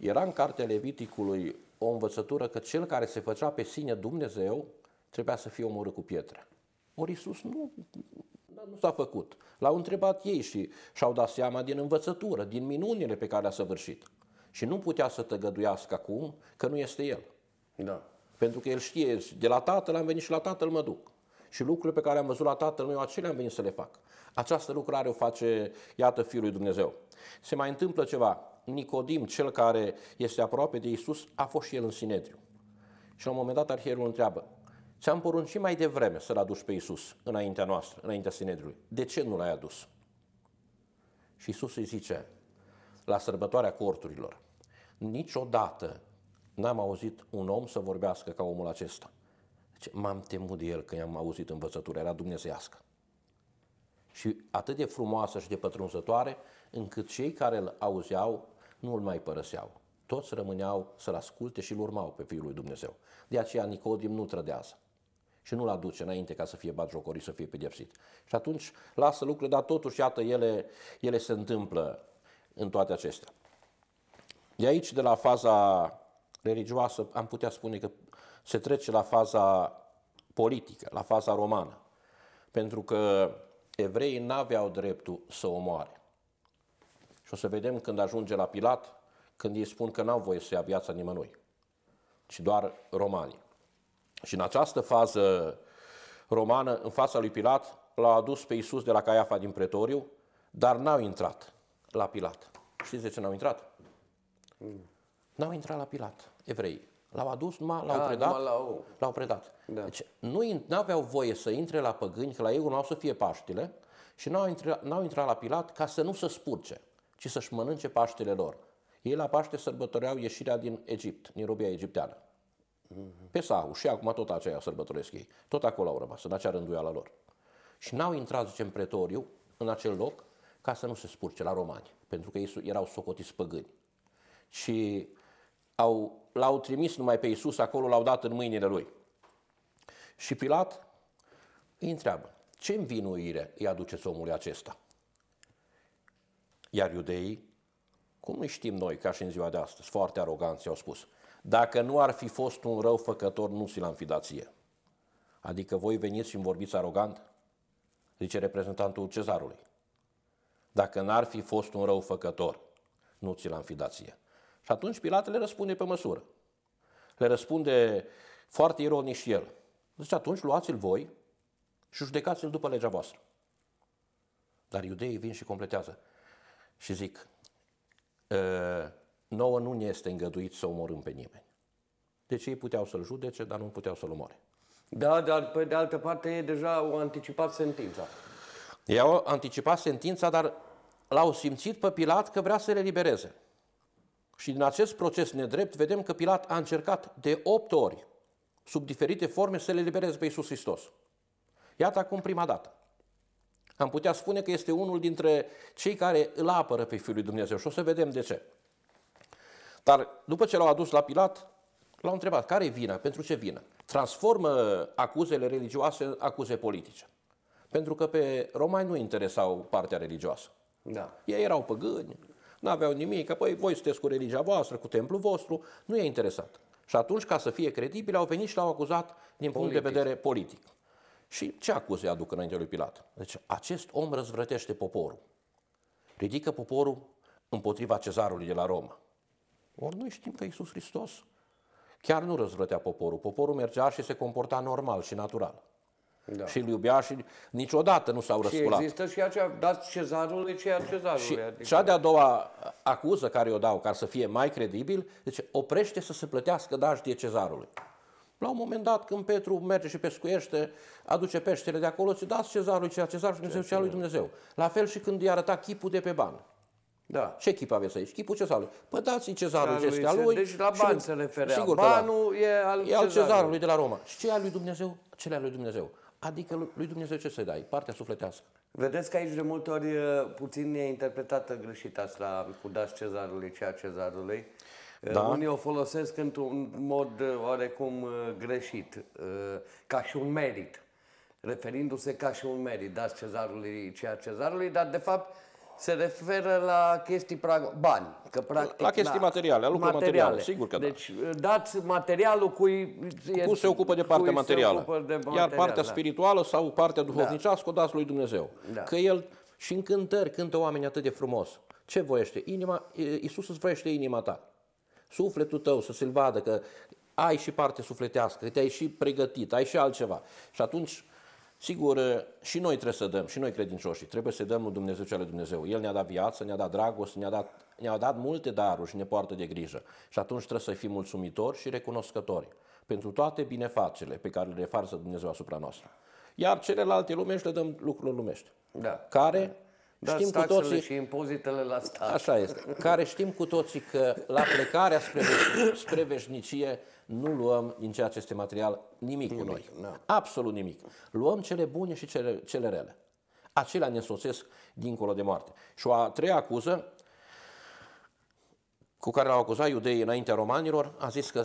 S2: era în cartea Leviticului o învățătură că cel care se făcea pe sine Dumnezeu trebuia să fie omorât cu pietre. Ori Iisus nu, nu s-a făcut. L-au întrebat ei și și-au dat seama din învățătură, din minunile pe care le-a săvârșit. Și nu putea să tăgăduiască acum că nu este el. Da. Pentru că el știe, de la tatăl am venit și la tatăl mă duc. Și lucrurile pe care am văzut la tatăl meu, acelea am venit să le fac. Această lucrare o face, iată, Fiul lui Dumnezeu. Se mai întâmplă ceva. Nicodim, cel care este aproape de Isus, a fost și el în Sinedriu. Și la un moment dat arhierul întreabă, ți-am poruncit mai devreme să-L aduci pe Isus înaintea noastră, înaintea Sinedriului. De ce nu L-ai adus? Și Isus îi zice, la sărbătoarea corturilor, niciodată n-am auzit un om să vorbească ca omul acesta. Deci m-am temut de el că i-am auzit învățătura, era dumnezeiască și atât de frumoasă și de pătrunzătoare, încât cei care îl auzeau nu îl mai părăseau. Toți rămâneau să-l asculte și îl urmau pe Fiul lui Dumnezeu. De aceea Nicodim nu trădează și nu-l aduce înainte ca să fie batjocorit, să fie pedepsit. Și atunci lasă lucrurile, dar totuși, iată, ele, ele se întâmplă în toate acestea. De aici, de la faza religioasă, am putea spune că se trece la faza politică, la faza romană. Pentru că evreii n-aveau dreptul să omoare. Și o să vedem când ajunge la Pilat, când îi spun că n-au voie să ia viața nimănui, ci doar romanii. Și în această fază romană, în fața lui Pilat, l au adus pe Iisus de la Caiafa din pretoriu, dar n-au intrat la Pilat. Știți de ce n-au intrat? Mm. N-au intrat la Pilat, evrei. L-au adus, numai l-au, A, ah, predat, numai l-au... l-au predat. Da. Deci nu aveau voie să intre la păgâni, că la ei urmau să fie Paștile, și n-au intrat, n-au intrat la Pilat ca să nu se spurce, ci să-și mănânce Paștele lor. Ei la Paște sărbătoreau ieșirea din Egipt, din robia egipteană. Mm-hmm. Sahu. și acum tot aceea sărbătoresc ei. Tot acolo au rămas, în acea rânduială lor. Și n-au intrat, zicem, pretoriu în acel loc ca să nu se spurce la romani, pentru că ei erau socotiți păgâni. Și au, l-au trimis numai pe Iisus acolo, l-au dat în mâinile lui. Și Pilat îi întreabă, ce învinuire îi aduceți omului acesta? Iar iudeii, cum îi știm noi, ca și în ziua de astăzi, foarte aroganți au spus, dacă nu ar fi fost un rău făcător, nu ți l-am fi dat ție. Adică voi veniți și îmi vorbiți arogant? Zice reprezentantul cezarului. Dacă n-ar fi fost un rău făcător, nu ți l-am fi dat ție. Și atunci Pilat le răspunde pe măsură. Le răspunde foarte ironic și el. Zice, atunci luați-l voi și judecați-l după legea voastră. Dar iudeii vin și completează. Și zic, ă, nouă nu ne este îngăduit să omorâm pe nimeni. Deci ei puteau să-l judece, dar nu puteau să-l omoare.
S1: Da, dar pe de altă parte ei deja au anticipat sentința.
S2: Ei au anticipat sentința, dar l-au simțit pe Pilat că vrea să le libereze. Și din acest proces nedrept vedem că Pilat a încercat de opt ori, sub diferite forme, să le libereze pe Iisus Hristos. Iată acum prima dată. Am putea spune că este unul dintre cei care îl apără pe Fiul lui Dumnezeu și o să vedem de ce. Dar după ce l-au adus la Pilat, l-au întrebat care e vina, pentru ce vină. Transformă acuzele religioase în acuze politice. Pentru că pe romani nu interesau partea religioasă. Da. Ei erau păgâni, nu aveau nimic, că păi voi sunteți cu religia voastră, cu templul vostru, nu e interesat. Și atunci, ca să fie credibil, au venit și l-au acuzat din politic. punct de vedere politic. Și ce acuze aduc înainte lui Pilat? Deci, acest om răzvrătește poporul. Ridică poporul împotriva cezarului de la Roma. Ori noi știm că Iisus Hristos chiar nu răzvrătea poporul. Poporul mergea și se comporta normal și natural. Da. Și îl iubea și niciodată nu s-au răsculat. Și există
S1: și aceea, dați cezarului ceea cezarului. Și adică... cea
S2: de-a doua acuză care o dau, ca să fie mai credibil, zice, oprește să se plătească dajdie cezarului. La un moment dat, când Petru merge și pescuiește, aduce peștele de acolo, zice, dați cezarului ceea cezarul și Dumnezeu ceea lui Dumnezeu. La fel și când i arăta chipul de pe bani. Da. Ce chip aveți aici? Chipul cezarului. Păi dați-i cezarul ce este al lui. Deci la bani se referea. Sigur Banul e al, e al cezarului. cezarului de la Roma. Și ce al lui Dumnezeu? Cele al lui Dumnezeu. Adică lui Dumnezeu ce să dai? Partea sufletească.
S1: Vedeți că aici de multe ori puțin e interpretată greșit asta cu dați cezarului, ceea cezarului. Da. Unii o folosesc într-un mod oarecum greșit, ca și un merit, referindu-se ca și un merit, dați cezarului ceea cezarului, dar de fapt se referă la chestii prag- bani. Că practic, la chestii da, materiale, la lucruri materiale. materiale. Sigur că deci, da. Deci dați materialul cui, cu se ocupă de partea materială. de material, Iar partea da.
S2: spirituală sau partea duhovnicească da. o dați lui Dumnezeu. Da. Că El și în cântări cântă oamenii atât de frumos. Ce voiește? Inima, Iisus îți voiește inima ta. Sufletul tău să se-l vadă că ai și parte sufletească, că te-ai și pregătit, ai și altceva. Și atunci Sigur, eh, și noi trebuie să dăm, și noi credincioșii, trebuie să dăm lui Dumnezeu ce Dumnezeu. El ne-a dat viață, ne-a dat dragoste, ne-a dat, ne-a dat multe daruri și ne poartă de grijă. Și atunci trebuie să fim mulțumitori și recunoscători pentru toate binefacele pe care le farsă Dumnezeu asupra noastră. Iar celelalte lumești le dăm lucrurile lumești, da. care da. Da, știm cu toții și
S1: impozitele la stat. Așa este.
S2: Care știm cu toții că la plecarea spre, veșnicie, spre veșnicie nu luăm din ceea ce este material nimic, nimic cu noi. Da. Absolut nimic. Luăm cele bune și cele, cele rele. Acelea ne însoțesc dincolo de moarte. Și o a treia acuză cu care l-au acuzat iudeii înaintea romanilor, a zis că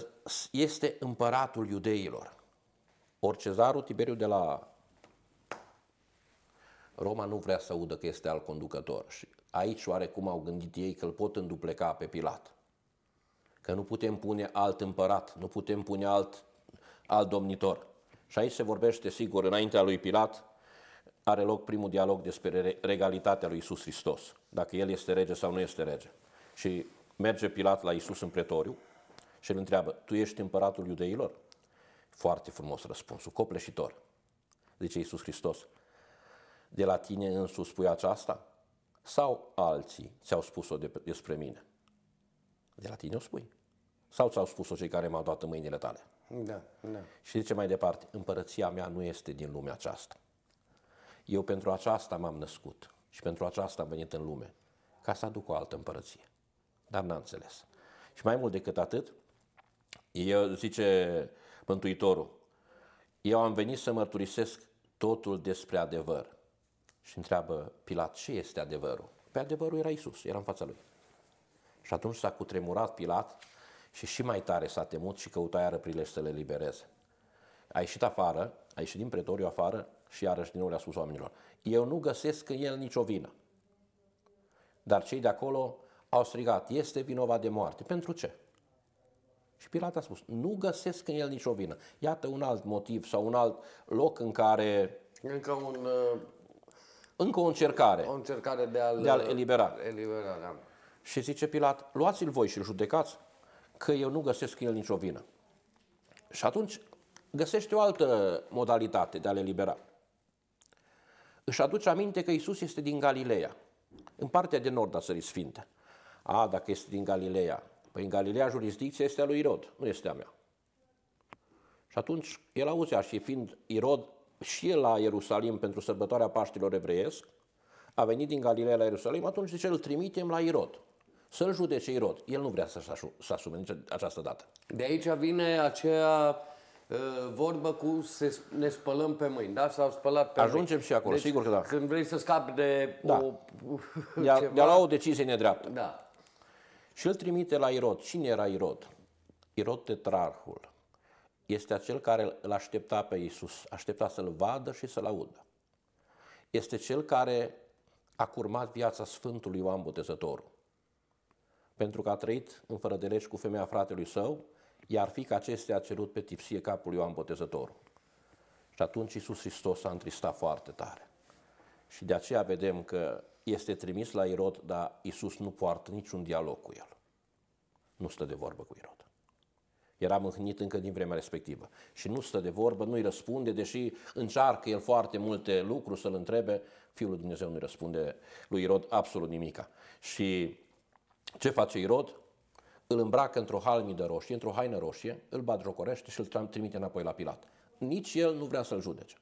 S2: este împăratul iudeilor. Ori cezarul Tiberiu de la Roma nu vrea să audă că este al conducător și aici oarecum au gândit ei că îl pot îndupleca pe Pilat. Că nu putem pune alt împărat, nu putem pune alt, alt domnitor. Și aici se vorbește, sigur, înaintea lui Pilat, are loc primul dialog despre regalitatea lui Isus Hristos, dacă el este rege sau nu este rege. Și merge Pilat la Isus în pretoriu și îl întreabă, tu ești împăratul iudeilor? Foarte frumos răspunsul, copleșitor. Zice Isus Hristos, de la tine însuți spui aceasta? Sau alții ți-au spus-o de, despre mine? De la tine o spui. Sau ți-au spus-o cei care m-au dat în mâinile tale?
S1: Da, da.
S2: Și zice mai departe, împărăția mea nu este din lumea aceasta. Eu pentru aceasta m-am născut și pentru aceasta am venit în lume, ca să aduc o altă împărăție. Dar n-am înțeles. Și mai mult decât atât, eu zice Mântuitorul, eu am venit să mărturisesc totul despre adevăr și întreabă Pilat ce este adevărul. Pe păi adevărul era Isus, era în fața lui. Și atunci s-a cutremurat Pilat și și mai tare s-a temut și căuta iară prilej să le libereze. A ieșit afară, a ieșit din pretoriu afară și iarăși din nou le-a spus oamenilor, eu nu găsesc în el nicio vină. Dar cei de acolo au strigat, este vinovat de moarte. Pentru ce? Și Pilat a spus, nu găsesc în el nicio vină. Iată un alt motiv sau un alt loc în care... Încă un uh, încă o încercare. O
S1: încercare de a-l, de a
S2: elibera. elibera da. Și zice Pilat, luați-l voi și-l judecați, că eu nu găsesc el nicio vină. Și atunci găsește o altă modalitate de a-l elibera. Își aduce aminte că Isus este din Galileea, în partea de nord a Țării Sfinte. A, dacă este din Galileea, păi în Galileea jurisdicția este a lui Irod, nu este a mea. Și atunci el auzea și fiind Irod și el la Ierusalim pentru sărbătoarea Paștilor evreiesc, a venit din Galileea la Ierusalim, atunci zice, îl trimitem la Irod să-l judece Irod. El nu vrea să-și să asume nici această dată.
S1: De aici vine aceea uh, vorbă cu se, ne spălăm pe mâini, da? S-au spălat pe Ajungem mâini. și acolo, deci, sigur că da. Când vrei să scapi de da. o... De-a, ceva... de la o decizie nedreaptă. Da.
S2: Și îl trimite la Irod. Cine era Irod? Irod tetrarhul este acel care îl aștepta pe Isus, aștepta să-l vadă și să-l audă. Este cel care a curmat viața Sfântului Ioan Botezătorul. Pentru că a trăit în fără de legi cu femeia fratelui său, iar fiica acestea a cerut pe tipsie capul Ioan Botezătorul. Și atunci Iisus Hristos a întristat foarte tare. Și de aceea vedem că este trimis la Irod, dar Iisus nu poartă niciun dialog cu el. Nu stă de vorbă cu Irod. Era mâhnit încă din vremea respectivă. Și nu stă de vorbă, nu-i răspunde, deși încearcă el foarte multe lucruri să-l întrebe, Fiul lui Dumnezeu nu-i răspunde lui Irod absolut nimica. Și ce face Irod? Îl îmbracă într-o halmidă roșie, într-o haină roșie, îl batjocorește și îl trimite înapoi la Pilat. Nici el nu vrea să-l judece.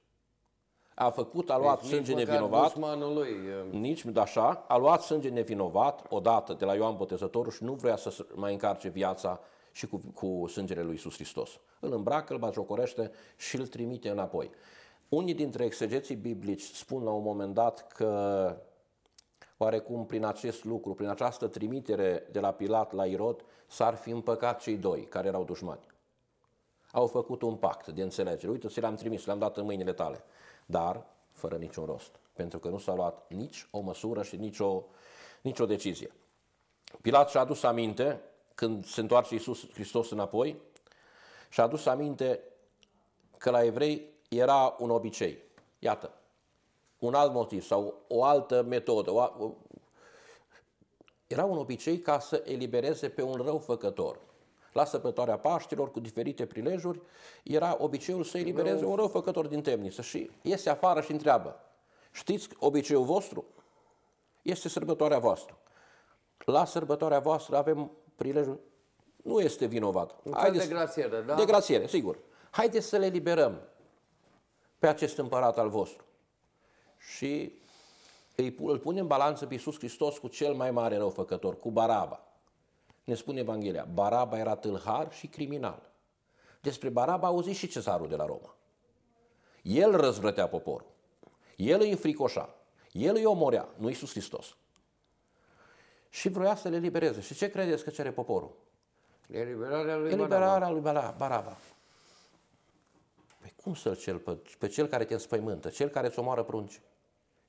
S2: A făcut, a luat deci, sânge nici nevinovat. Lui. Um, nici așa, a luat sânge nevinovat odată de la Ioan Botezătorul și nu vrea să mai încarce viața și cu, cu sângele lui Iisus Hristos. Îl îmbracă, îl bagiocorește și îl trimite înapoi. Unii dintre exegeții biblici spun la un moment dat că oarecum prin acest lucru, prin această trimitere de la Pilat la Irod, s-ar fi împăcat cei doi care erau dușmani. Au făcut un pact de înțelegere. Uite, ți l-am trimis, l-am dat în mâinile tale. Dar fără niciun rost, pentru că nu s-a luat nici o măsură și nicio nicio decizie. Pilat și-a adus aminte când se întoarce Iisus Hristos înapoi și a adus aminte că la evrei era un obicei. Iată, un alt motiv sau o altă metodă. O, o, era un obicei ca să elibereze pe un rău făcător. La săpătoarea Paștilor, cu diferite prilejuri, era obiceiul să elibereze un rău făcător din temniță și iese afară și întreabă, știți obiceiul vostru? Este sărbătoarea voastră. La sărbătoarea voastră avem Prilej nu este vinovat. Un de
S1: grațiere, da? De grațiere, sigur.
S2: Haideți să le liberăm pe acest împărat al vostru. Și îi, îl punem în balanță pe Iisus Hristos cu cel mai mare răufăcător, cu Baraba. Ne spune Evanghelia, Baraba era tâlhar și criminal. Despre Baraba auzi și cezarul de la Roma. El răzvrătea poporul. El îi înfricoșa. El îi omorea, nu Iisus Hristos și vroia să le libereze. Și ce credeți că cere poporul?
S1: Eliberarea lui Eliberarea
S2: Baraba. lui Baraba. Păi cum să-l cel pe, pe cel care te înspăimântă, cel care îți omoară prunci,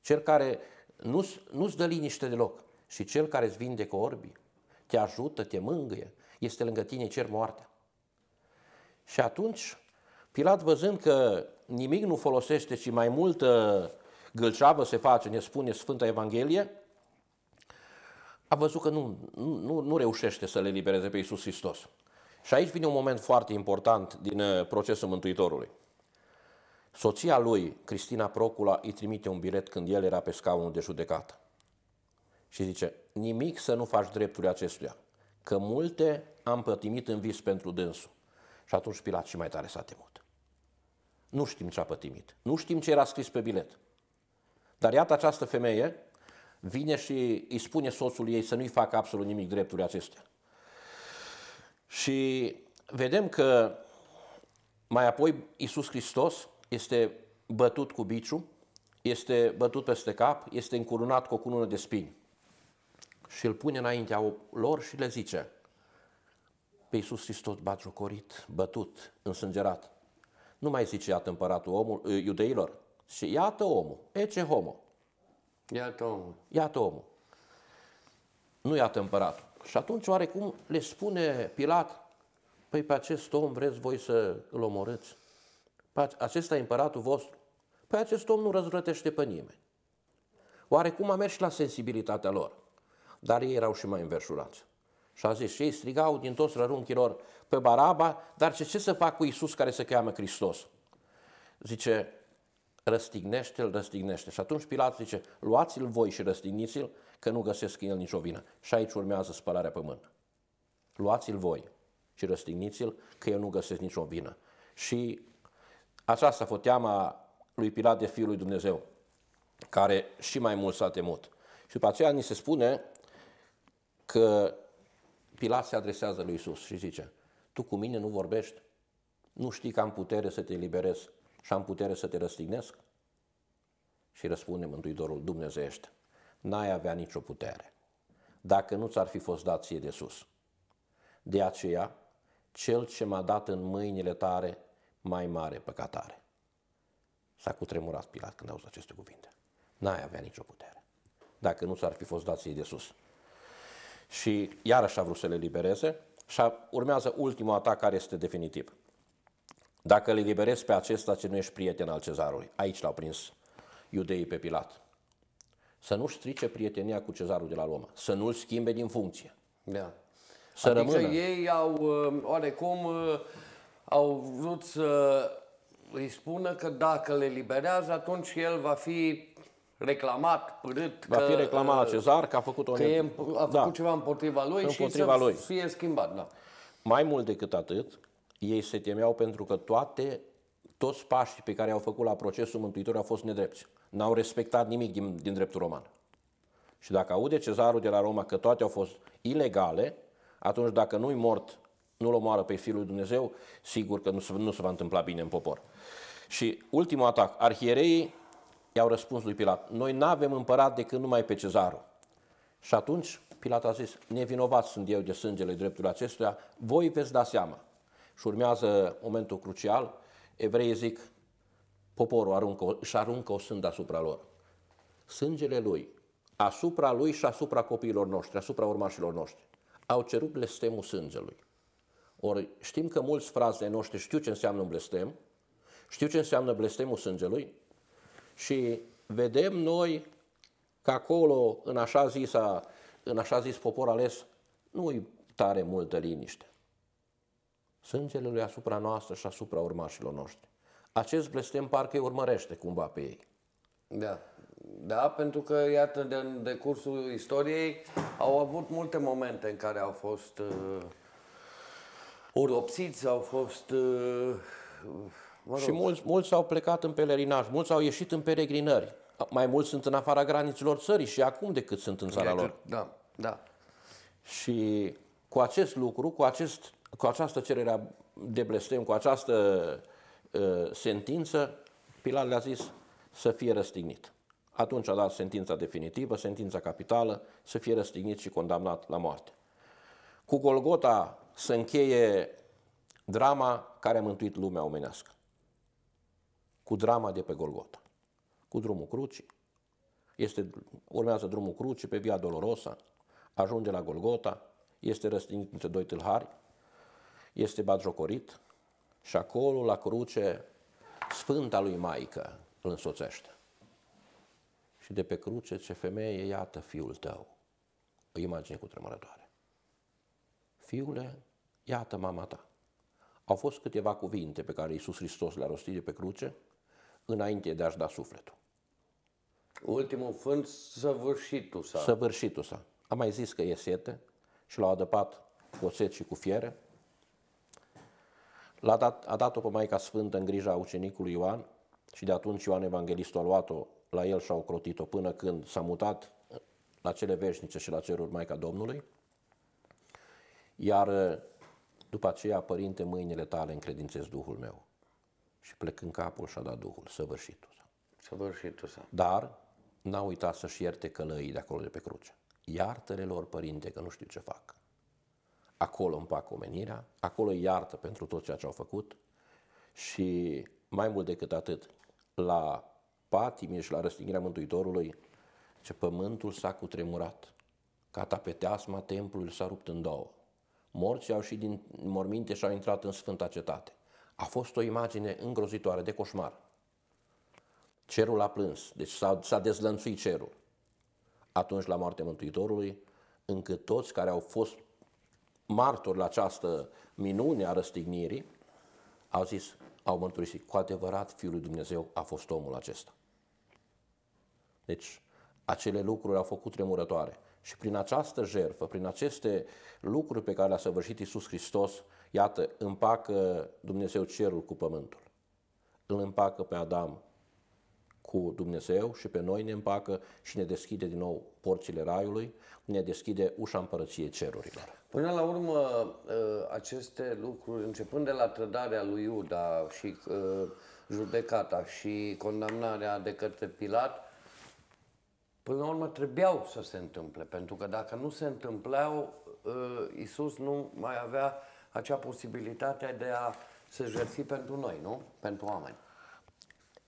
S2: cel care nu-ți, nu dă liniște deloc și cel care îți vindecă orbi, te ajută, te mângâie, este lângă tine, cer moartea. Și atunci, Pilat văzând că nimic nu folosește, ci mai multă gâlceavă se face, ne spune Sfânta Evanghelie, a văzut că nu, nu, nu reușește să le libereze pe Iisus Hristos. Și aici vine un moment foarte important din uh, procesul Mântuitorului. Soția lui, Cristina Procula, îi trimite un bilet când el era pe scaunul de judecată. Și zice, nimic să nu faci drepturile acestuia, că multe am pătimit în vis pentru dânsul. Și atunci Pilat și mai tare s-a temut. Nu știm ce a pătimit, nu știm ce era scris pe bilet. Dar iată această femeie vine și îi spune soțul ei să nu-i facă absolut nimic drepturi acestea. Și vedem că mai apoi Iisus Hristos este bătut cu biciu, este bătut peste cap, este încurunat cu o cunună de spini. Și îl pune înaintea lor și le zice, pe Iisus Hristos batjocorit, bătut, însângerat. Nu mai zice, iată împăratul omul, iudeilor, și iată omul, ece homo. Iată omul. Iată omul. Nu iată împăratul. Și atunci oarecum le spune Pilat, păi pe acest om vreți voi să îl omorâți? Acesta e împăratul vostru? Păi acest om nu răzvrătește pe nimeni. Oarecum a mers și la sensibilitatea lor. Dar ei erau și mai înverșurați. Și a zis, și ei strigau din toți rărunchilor pe Baraba, dar ce, ce să fac cu Isus care se cheamă Hristos? Zice, răstignește-l, răstignește. Și atunci Pilat zice, luați-l voi și răstigniți-l, că nu găsesc în el nicio vină. Și aici urmează spălarea pe mână. Luați-l voi și răstigniți-l, că eu nu găsesc nicio vină. Și aceasta a fost teama lui Pilat de Fiul lui Dumnezeu, care și mai mult s-a temut. Și după aceea ni se spune că Pilat se adresează lui Isus și zice, tu cu mine nu vorbești? Nu știi că am putere să te eliberez și am putere să te răstignesc? Și răspunde Mântuitorul Dumnezeiește, n-ai avea nicio putere, dacă nu ți-ar fi fost dat ție de sus. De aceea, cel ce m-a dat în mâinile tare, mai mare păcatare. S-a cutremurat Pilat când a auzit aceste cuvinte. N-ai avea nicio putere, dacă nu ți-ar fi fost dat ție de sus. Și iarăși a vrut să le libereze și urmează ultimul atac care este definitiv. Dacă îl eliberezi pe acesta, ce nu ești prieten al cezarului. Aici l-au prins iudeii pe Pilat. Să nu strice prietenia cu cezarul de la Roma, să nu-l schimbe din funcție. Da.
S1: Să adică rămână. ei au, uh, oarecum, uh, au vrut să îi spună că dacă le eliberează, atunci el va fi reclamat, părât. Va fi reclamat la uh, Cezar că a făcut o că e, a da. făcut da. ceva împotriva lui împotriva și să lui. fie
S2: schimbat. Da. Mai mult decât atât, ei se temeau pentru că toate, toți pașii pe care au făcut la procesul Mântuitorului au fost nedrepți. N-au respectat nimic din, din dreptul roman. Și dacă aude cezarul de la Roma că toate au fost ilegale, atunci dacă nu-i mort, nu-l omoară pe Fiul lui Dumnezeu, sigur că nu, nu se va întâmpla bine în popor. Și ultimul atac, arhiereii i-au răspuns lui Pilat, noi nu avem împărat decât numai pe cezarul. Și atunci Pilat a zis, nevinovat sunt eu de sângele dreptului acestuia, voi veți da seama și urmează momentul crucial, evreii zic, poporul aruncă, își aruncă o sândă asupra lor. Sângele lui, asupra lui și asupra copiilor noștri, asupra urmașilor noștri. Au cerut blestemul sângelui. Ori știm că mulți frazei noștri știu ce înseamnă un blestem, știu ce înseamnă blestemul sângelui și vedem noi că acolo, în așa, zisa, în așa zis popor ales, nu-i tare multă liniște sângele lui asupra noastră și asupra urmașilor
S1: noștri. Acest blestem parcă îi urmărește cumva pe ei. Da, da, pentru că, iată, de, de cursul istoriei au avut multe momente în care au fost uh, uropsiți, au fost... Uh, mă rog. Și mulți,
S2: mulți au plecat în pelerinaj, mulți au ieșit în peregrinări. Mai mulți sunt în afara granițelor țării și acum decât sunt în țara lor.
S1: Da, da. Și
S2: cu acest lucru, cu acest cu această cerere de blestem, cu această uh, sentință, Pilar le-a zis să fie răstignit. Atunci a dat sentința definitivă, sentința capitală, să fie răstignit și condamnat la moarte. Cu Golgota se încheie drama care a mântuit lumea omenească. Cu drama de pe Golgota. Cu drumul crucii. Este, urmează drumul crucii pe Via Dolorosa, ajunge la Golgota, este răstignit între doi tâlhari, este bagiocorit și acolo, la cruce, Sfânta lui Maică îl însoțește. Și de pe cruce ce femeie, iată fiul tău. O imagine cu tremurătoare.
S1: Fiule,
S2: iată mama ta. Au fost câteva cuvinte pe care Iisus Hristos le-a rostit de pe cruce înainte de a-și da sufletul.
S1: Ultimul fânt, săvârșitul sa.
S2: Săvârșitul sa. A mai zis că e sete și l-au adăpat cu oțet și cu fiere L-a dat, a dat-o pe Maica Sfântă în grija ucenicului Ioan și de atunci Ioan Evanghelistul a luat-o la el și a ocrotit-o până când s-a mutat la cele veșnice și la ceruri Maica Domnului. Iar eh, după aceea, Părinte, mâinile tale încredințez Duhul meu. Și plecând capul și-a dat Duhul, săvârșitul său.
S1: Săvârșitul său.
S2: Dar n-a uitat să-și ierte călăii de acolo de pe cruce. Iartă-le lor, Părinte, că nu știu ce fac acolo împac omenirea, acolo iartă pentru tot ceea ce au făcut și mai mult decât atât, la patimie și la răstignirea Mântuitorului, ce pământul s-a cutremurat, ca tapeteasma templului s-a rupt în două. Morții au și din morminte și au intrat în Sfânta Cetate. A fost o imagine îngrozitoare, de coșmar. Cerul a plâns, deci s-a, s-a dezlănțuit cerul. Atunci, la moartea Mântuitorului, încât toți care au fost martori la această minune a răstignirii, au zis, au mărturisit, cu adevărat Fiul lui Dumnezeu a fost omul acesta. Deci, acele lucruri au făcut tremurătoare. Și prin această jertfă, prin aceste lucruri pe care le-a săvârșit Iisus Hristos, iată, împacă Dumnezeu cerul cu pământul. Îl împacă pe Adam cu Dumnezeu și pe noi ne împacă și ne deschide din nou porțile raiului, ne deschide ușa împărăției cerurilor.
S1: Până la urmă, ă, aceste lucruri, începând de la trădarea lui Iuda și ă, judecata și condamnarea de către Pilat, până la urmă trebuiau să se întâmple, pentru că dacă nu se întâmplau, ă, Isus nu mai avea acea posibilitate de a se jertfi pentru noi, nu? Pentru oameni.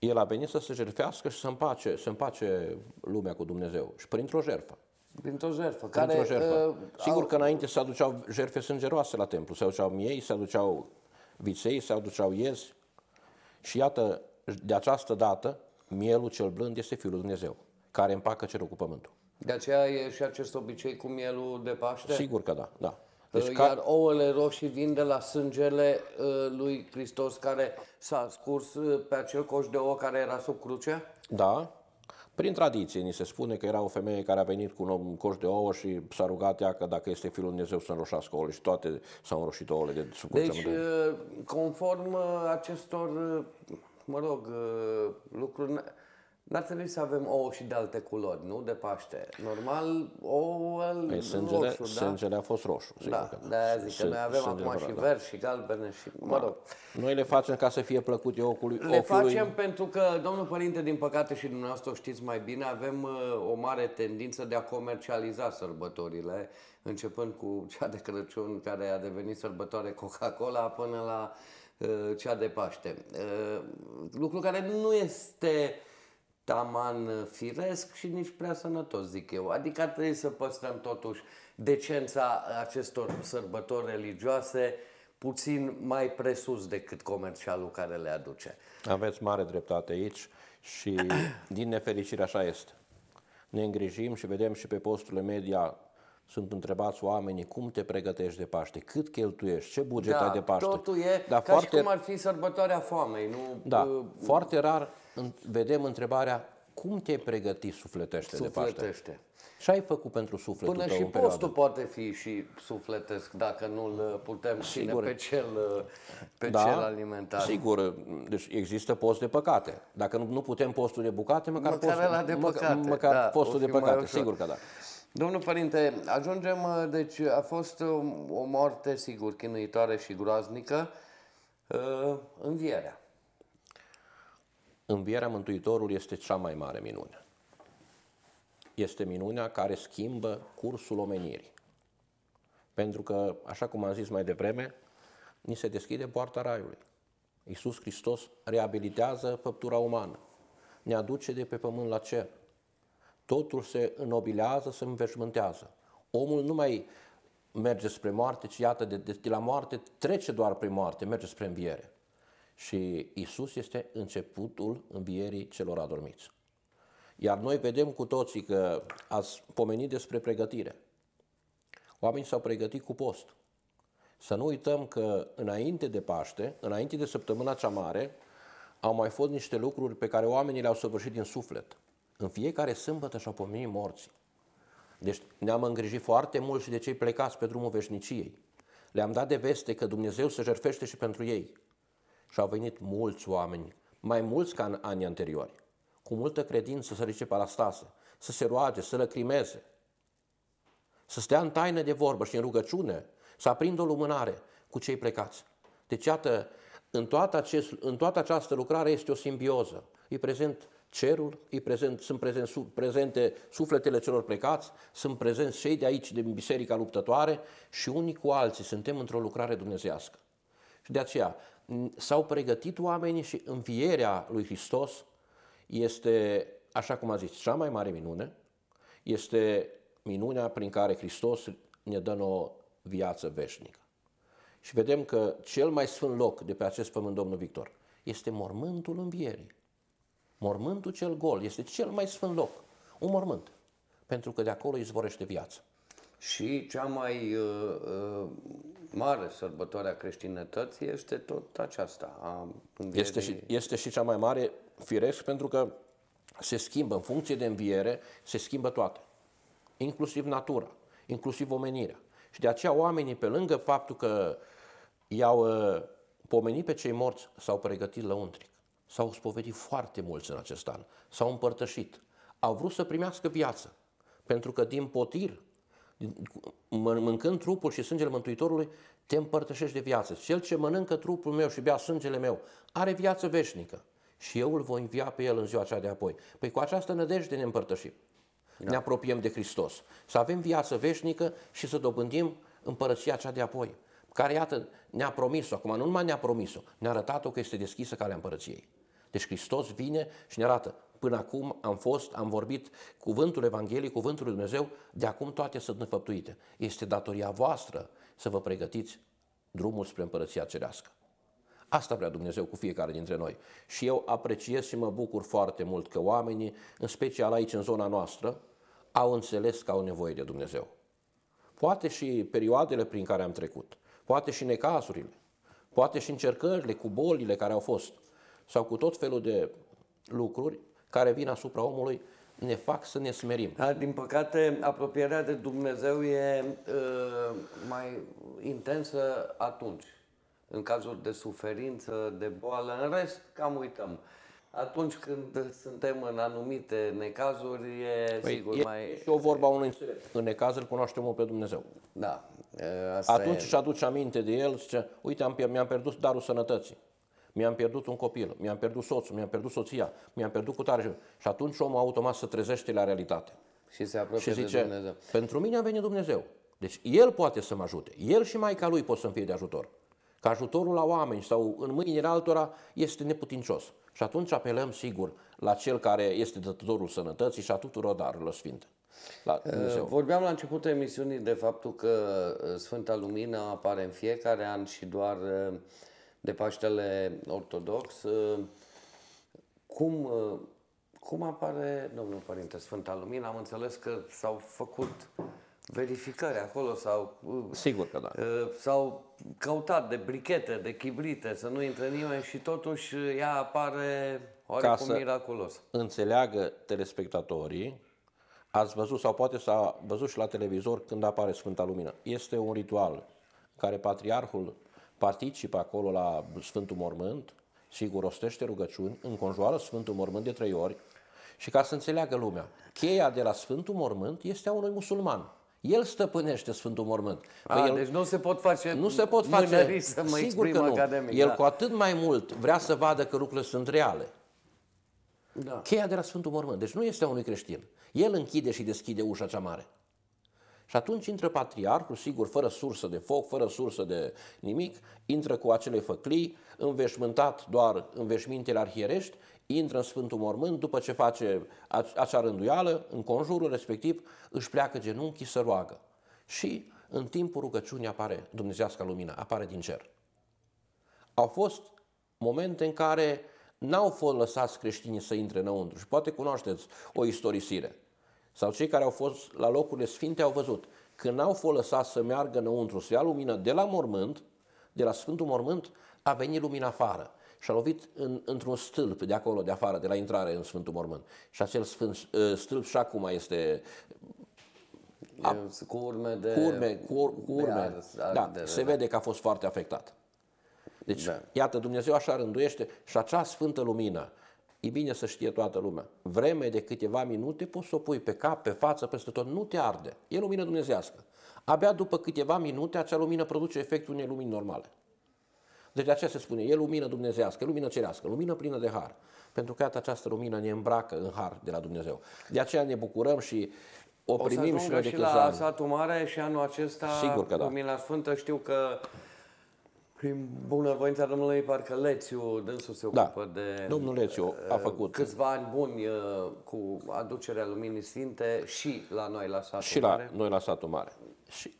S2: El a venit să se jertfească și să împace, să împace lumea cu Dumnezeu și printr-o jertfă.
S1: Printr-o jertfă. printr-o jertfă. Uh,
S2: Sigur că înainte se aduceau jertfe sângeroase la templu, se aduceau miei, se aduceau viței, se aduceau iezi. Și iată, de această dată, mielul cel blând este Fiul lui Dumnezeu, care împacă cerul cu pământul.
S1: De aceea e și acest obicei cu mielul de Paște? Sigur că da, da. Deci Iar deci ca... Iar ouăle roșii vin de la sângele ă, lui Hristos care s-a scurs ă, pe acel coș de ouă care era sub cruce?
S2: Da. Prin tradiție ni se spune că era o femeie care a venit cu un coș de ouă și s-a rugat ea că dacă este Fiul Dumnezeu să înroșească ouăle și toate s-au înroșit ouăle de sub Deci,
S1: ă, conform acestor, mă rog, lucruri N-ar trebui să avem ouă și de alte culori, nu? De Paște. Normal, ouă păi, sângele, roșu, sângele da? a fost roșu, sigur da, că da. zic că noi avem acum și da. verzi și galbene și, mă da. rog.
S2: Noi le facem ca să fie plăcute ocului. Le ochiului. facem
S1: pentru că, domnul părinte, din păcate și dumneavoastră o știți mai bine, avem uh, o mare tendință de a comercializa sărbătorile, începând cu cea de Crăciun, care a devenit sărbătoare Coca-Cola, până la uh, cea de Paște. Uh, lucru care nu este taman uh, firesc și nici prea sănătos, zic eu. Adică trebuie să păstrăm totuși decența acestor sărbători religioase puțin mai presus decât comercialul care le aduce.
S2: Aveți mare dreptate aici și din nefericire așa este. Ne îngrijim și vedem și pe posturile media sunt întrebați oamenii cum te pregătești de Paște, cât cheltuiești, ce buget da, ai de Paște. Totul e Dar ca foarte... și cum
S1: ar fi sărbătoarea foamei. Nu... Da, uh, foarte
S2: rar vedem întrebarea cum te-ai pregătit sufletește, sufletește de Paște? Și ai făcut pentru sufletul Până tău și postul perioadă.
S1: poate fi și sufletesc dacă nu-l uh, putem Sigur. ține pe cel, uh, pe da, cel alimentar. Sigur,
S2: uh, deci există post de păcate. Dacă nu, nu putem postul de bucate, măcar, măcar postul, de păcate, mă, da, măcar da, postul de păcate, sigur că da.
S1: Domnul Părinte, ajungem, deci a fost um, o moarte, sigur, chinuitoare și groaznică, învierea învierea Mântuitorului este cea mai mare minune.
S2: Este minunea care schimbă cursul omenirii. Pentru că, așa cum am zis mai devreme, ni se deschide poarta Raiului. Iisus Hristos reabilitează făptura umană, ne aduce de pe pământ la cer. Totul se înobilează, se înveșmântează. Omul nu mai merge spre moarte, ci iată, de, de, de la moarte trece doar prin moarte, merge spre înviere. Și Isus este începutul învierii celor adormiți. Iar noi vedem cu toții că ați pomenit despre pregătire. Oamenii s-au pregătit cu post. Să nu uităm că înainte de Paște, înainte de săptămâna cea mare, au mai fost niște lucruri pe care oamenii le-au săvârșit din suflet. În fiecare sâmbătă și-au pomenit morții. Deci ne-am îngrijit foarte mult și de cei plecați pe drumul veșniciei. Le-am dat de veste că Dumnezeu se jerfește și pentru ei și au venit mulți oameni, mai mulți ca în anii anteriori, cu multă credință să ridice parastasă, să se roage, să lăcrimeze, să stea în taină de vorbă și în rugăciune, să aprindă o lumânare cu cei plecați. Deci, iată, în toată, acest, în toată această lucrare este o simbioză. E prezent cerul, e prezent, sunt prezent, prezente sufletele celor plecați, sunt prezenți cei de aici, din Biserica Luptătoare și unii cu alții suntem într-o lucrare dumnezească. Și de aceea, s-au pregătit oamenii și învierea lui Hristos este, așa cum a zis, cea mai mare minune, este minunea prin care Hristos ne dă o viață veșnică. Și vedem că cel mai sfânt loc de pe acest pământ, Domnul Victor, este mormântul învierii. Mormântul cel gol este cel mai sfânt loc, un mormânt, pentru că de acolo izvorește viața.
S1: Și cea mai uh, uh, mare sărbătoare a creștinătății este tot aceasta. A învierii... este, și,
S2: este și cea mai mare, firesc, pentru că se schimbă, în funcție de înviere, se schimbă toate. Inclusiv natura, inclusiv omenirea. Și de aceea oamenii, pe lângă faptul că i-au uh, pomenit pe cei morți, s-au pregătit la untric. S-au spovedit foarte mulți în acest an. S-au împărtășit. Au vrut să primească viață. Pentru că din potir mâncând trupul și sângele Mântuitorului, te împărtășești de viață. Cel ce mănâncă trupul meu și bea sângele meu are viață veșnică și eu îl voi învia pe el în ziua aceea de apoi. Păi cu această nădejde ne împărtășim. Da. Ne apropiem de Hristos. Să avem viață veșnică și să dobândim împărăția aceea de apoi, care, iată, ne-a promis-o. Acum nu numai ne-a promis-o, ne-a arătat-o că este deschisă calea împărăției. Deci Hristos vine și ne arată, până acum am fost, am vorbit cuvântul Evangheliei, cuvântul lui Dumnezeu, de acum toate sunt înfăptuite. Este datoria voastră să vă pregătiți drumul spre împărăția cerească. Asta vrea Dumnezeu cu fiecare dintre noi. Și eu apreciez și mă bucur foarte mult că oamenii, în special aici în zona noastră, au înțeles că au nevoie de Dumnezeu. Poate și perioadele prin care am trecut, poate și necazurile, poate și încercările cu bolile care au fost, sau cu tot felul de lucruri, care vin asupra omului ne fac să ne smerim.
S1: Dar, din păcate, apropierea de Dumnezeu e uh, mai intensă atunci, în cazul de suferință, de boală, în rest cam uităm. Atunci când suntem în anumite necazuri, e păi, sigur e mai... și o vorba unui înțelept.
S2: În necaz îl cunoaștem pe Dumnezeu. Da. Asta Atunci e... își aduce aminte de el, zice, uite, mi-am pierdut darul sănătății mi-am pierdut un copil, mi-am pierdut soțul, mi-am pierdut soția, mi-am pierdut cu tare. Și atunci omul automat se trezește la realitate. Și se apropie și zice, de Dumnezeu. pentru mine a venit Dumnezeu. Deci el poate să mă ajute. El și Maica lui pot să-mi fie de ajutor. Că ajutorul la oameni sau în mâinile altora este neputincios. Și atunci apelăm, sigur, la cel care este dătătorul sănătății și a tuturor darurilor sfinte. La eh,
S1: Vorbeam la începutul emisiunii de faptul că eh, Sfânta Lumină apare în fiecare an și doar eh, de Paștele Ortodox. Uh, cum, uh, cum apare Domnul Părinte Sfânta Lumină? Am înțeles că s-au făcut verificări acolo sau... Uh, Sigur că da. S-au căutat de brichete, de chibrite, să nu intre nimeni și totuși ea apare oarecum Ca să miraculos.
S2: înțeleagă telespectatorii, ați văzut sau poate s-a văzut și la televizor când apare Sfânta Lumină. Este un ritual care patriarhul participă acolo la Sfântul Mormânt, sigur, rostește rugăciuni, înconjoară Sfântul Mormânt de trei ori și ca să înțeleagă lumea, cheia de la Sfântul Mormânt este a unui musulman. El stăpânește Sfântul Mormânt. A, păi el, deci
S1: nu se pot face Nu se pot face, să mă sigur că nu. Academic, el da. cu
S2: atât mai mult vrea să vadă că lucrurile sunt reale. Da. Cheia de la Sfântul Mormânt. Deci nu este a unui creștin. El închide și deschide ușa cea mare. Și atunci intră patriarhul, sigur, fără sursă de foc, fără sursă de nimic, intră cu acele făclii, înveșmântat doar veșmintele arhierești, intră în Sfântul Mormânt, după ce face acea rânduială, în conjurul respectiv, își pleacă genunchii să roagă. Și în timpul rugăciunii apare Dumnezească Lumina, apare din cer. Au fost momente în care n-au fost lăsați creștinii să intre înăuntru și poate cunoașteți o istorisire. Sau cei care au fost la locurile sfinte au văzut. Când n-au fost lăsați să meargă înăuntru, să ia lumină de la mormânt, de la Sfântul Mormânt, a venit lumina afară și a lovit în, într-un stâlp de acolo, de afară, de la intrare în Sfântul Mormânt. Și acel sfânt, ă, stâlp și acum este a, cu urme de cu urme, cu, ur, cu urme. De ar, da, de, se vede că a fost foarte afectat. Deci, da. iată, Dumnezeu așa rânduiește și acea sfântă lumină E bine să știe toată lumea. Vreme de câteva minute poți să o pui pe cap, pe față, peste tot, nu te arde. E lumină dumnezească. Abia după câteva minute acea lumină produce efectul unei lumini normale. Deci de aceea se spune, e lumină dumnezească, e lumină cerească, lumină plină de har. Pentru că iată această lumină ne îmbracă în har de la Dumnezeu. De aceea ne bucurăm și o primim o să și noi de și la
S1: Satul Mare și anul acesta, Sigur că da. Lumina Sfântă, știu că prin bunăvoința domnului, parcă Lețiu, dânsul se da. ocupă de... Domnul Lețiu a uh, făcut... Câțiva ani buni uh, cu aducerea Luminii Sfinte și la noi la satul și mare. Și la
S2: noi la satul mare. Și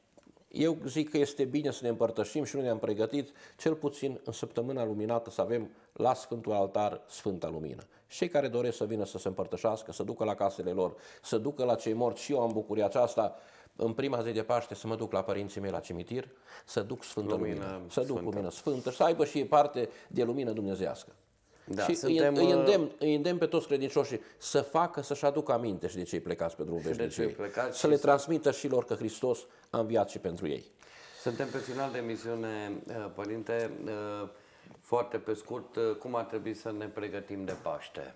S1: eu zic că este bine
S2: să ne împărtășim și noi ne-am pregătit, cel puțin în săptămâna luminată, să avem la Sfântul Altar Sfânta Lumină. Cei care doresc să vină să se împărtășească, să ducă la casele lor, să ducă la cei morți și eu am bucuria aceasta, în prima zi de Paște să mă duc la părinții mei la cimitir, să duc Sfântă Lumină, lumină să duc Lumină Sfântă să aibă și parte de lumină dumnezească. Da, și suntem, îi, uh, îndemn, îi îndemn pe toți credincioșii să facă, să-și aducă aminte și de cei plecați pe drumul veșniciei, să le transmită și lor că Hristos a înviat și pentru ei.
S1: Suntem pe final de misiune, uh, Părinte. Uh, foarte pe scurt, cum ar trebui să ne pregătim de Paște?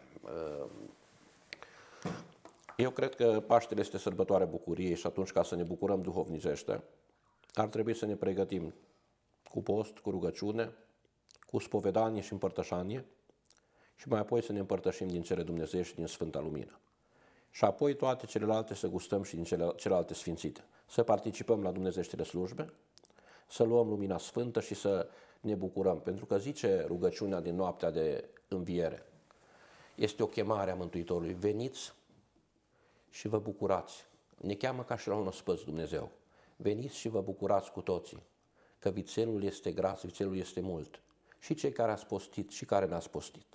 S2: Eu cred că Paștele este sărbătoarea bucuriei și atunci ca să ne bucurăm duhovnicește, ar trebui să ne pregătim cu post, cu rugăciune, cu spovedanie și împărtășanie și mai apoi să ne împărtășim din cele Dumnezeu și din Sfânta Lumină. Și apoi toate celelalte să gustăm și din cele, celelalte sfințite. Să participăm la Dumnezeștele slujbe, să luăm lumina sfântă și să ne bucurăm. Pentru că zice rugăciunea din noaptea de înviere, este o chemare a Mântuitorului, veniți și vă bucurați. Ne cheamă ca și la un ospăț Dumnezeu. Veniți și vă bucurați cu toții, că vițelul este gras, vițelul este mult. Și cei care ați postit și care n-ați postit.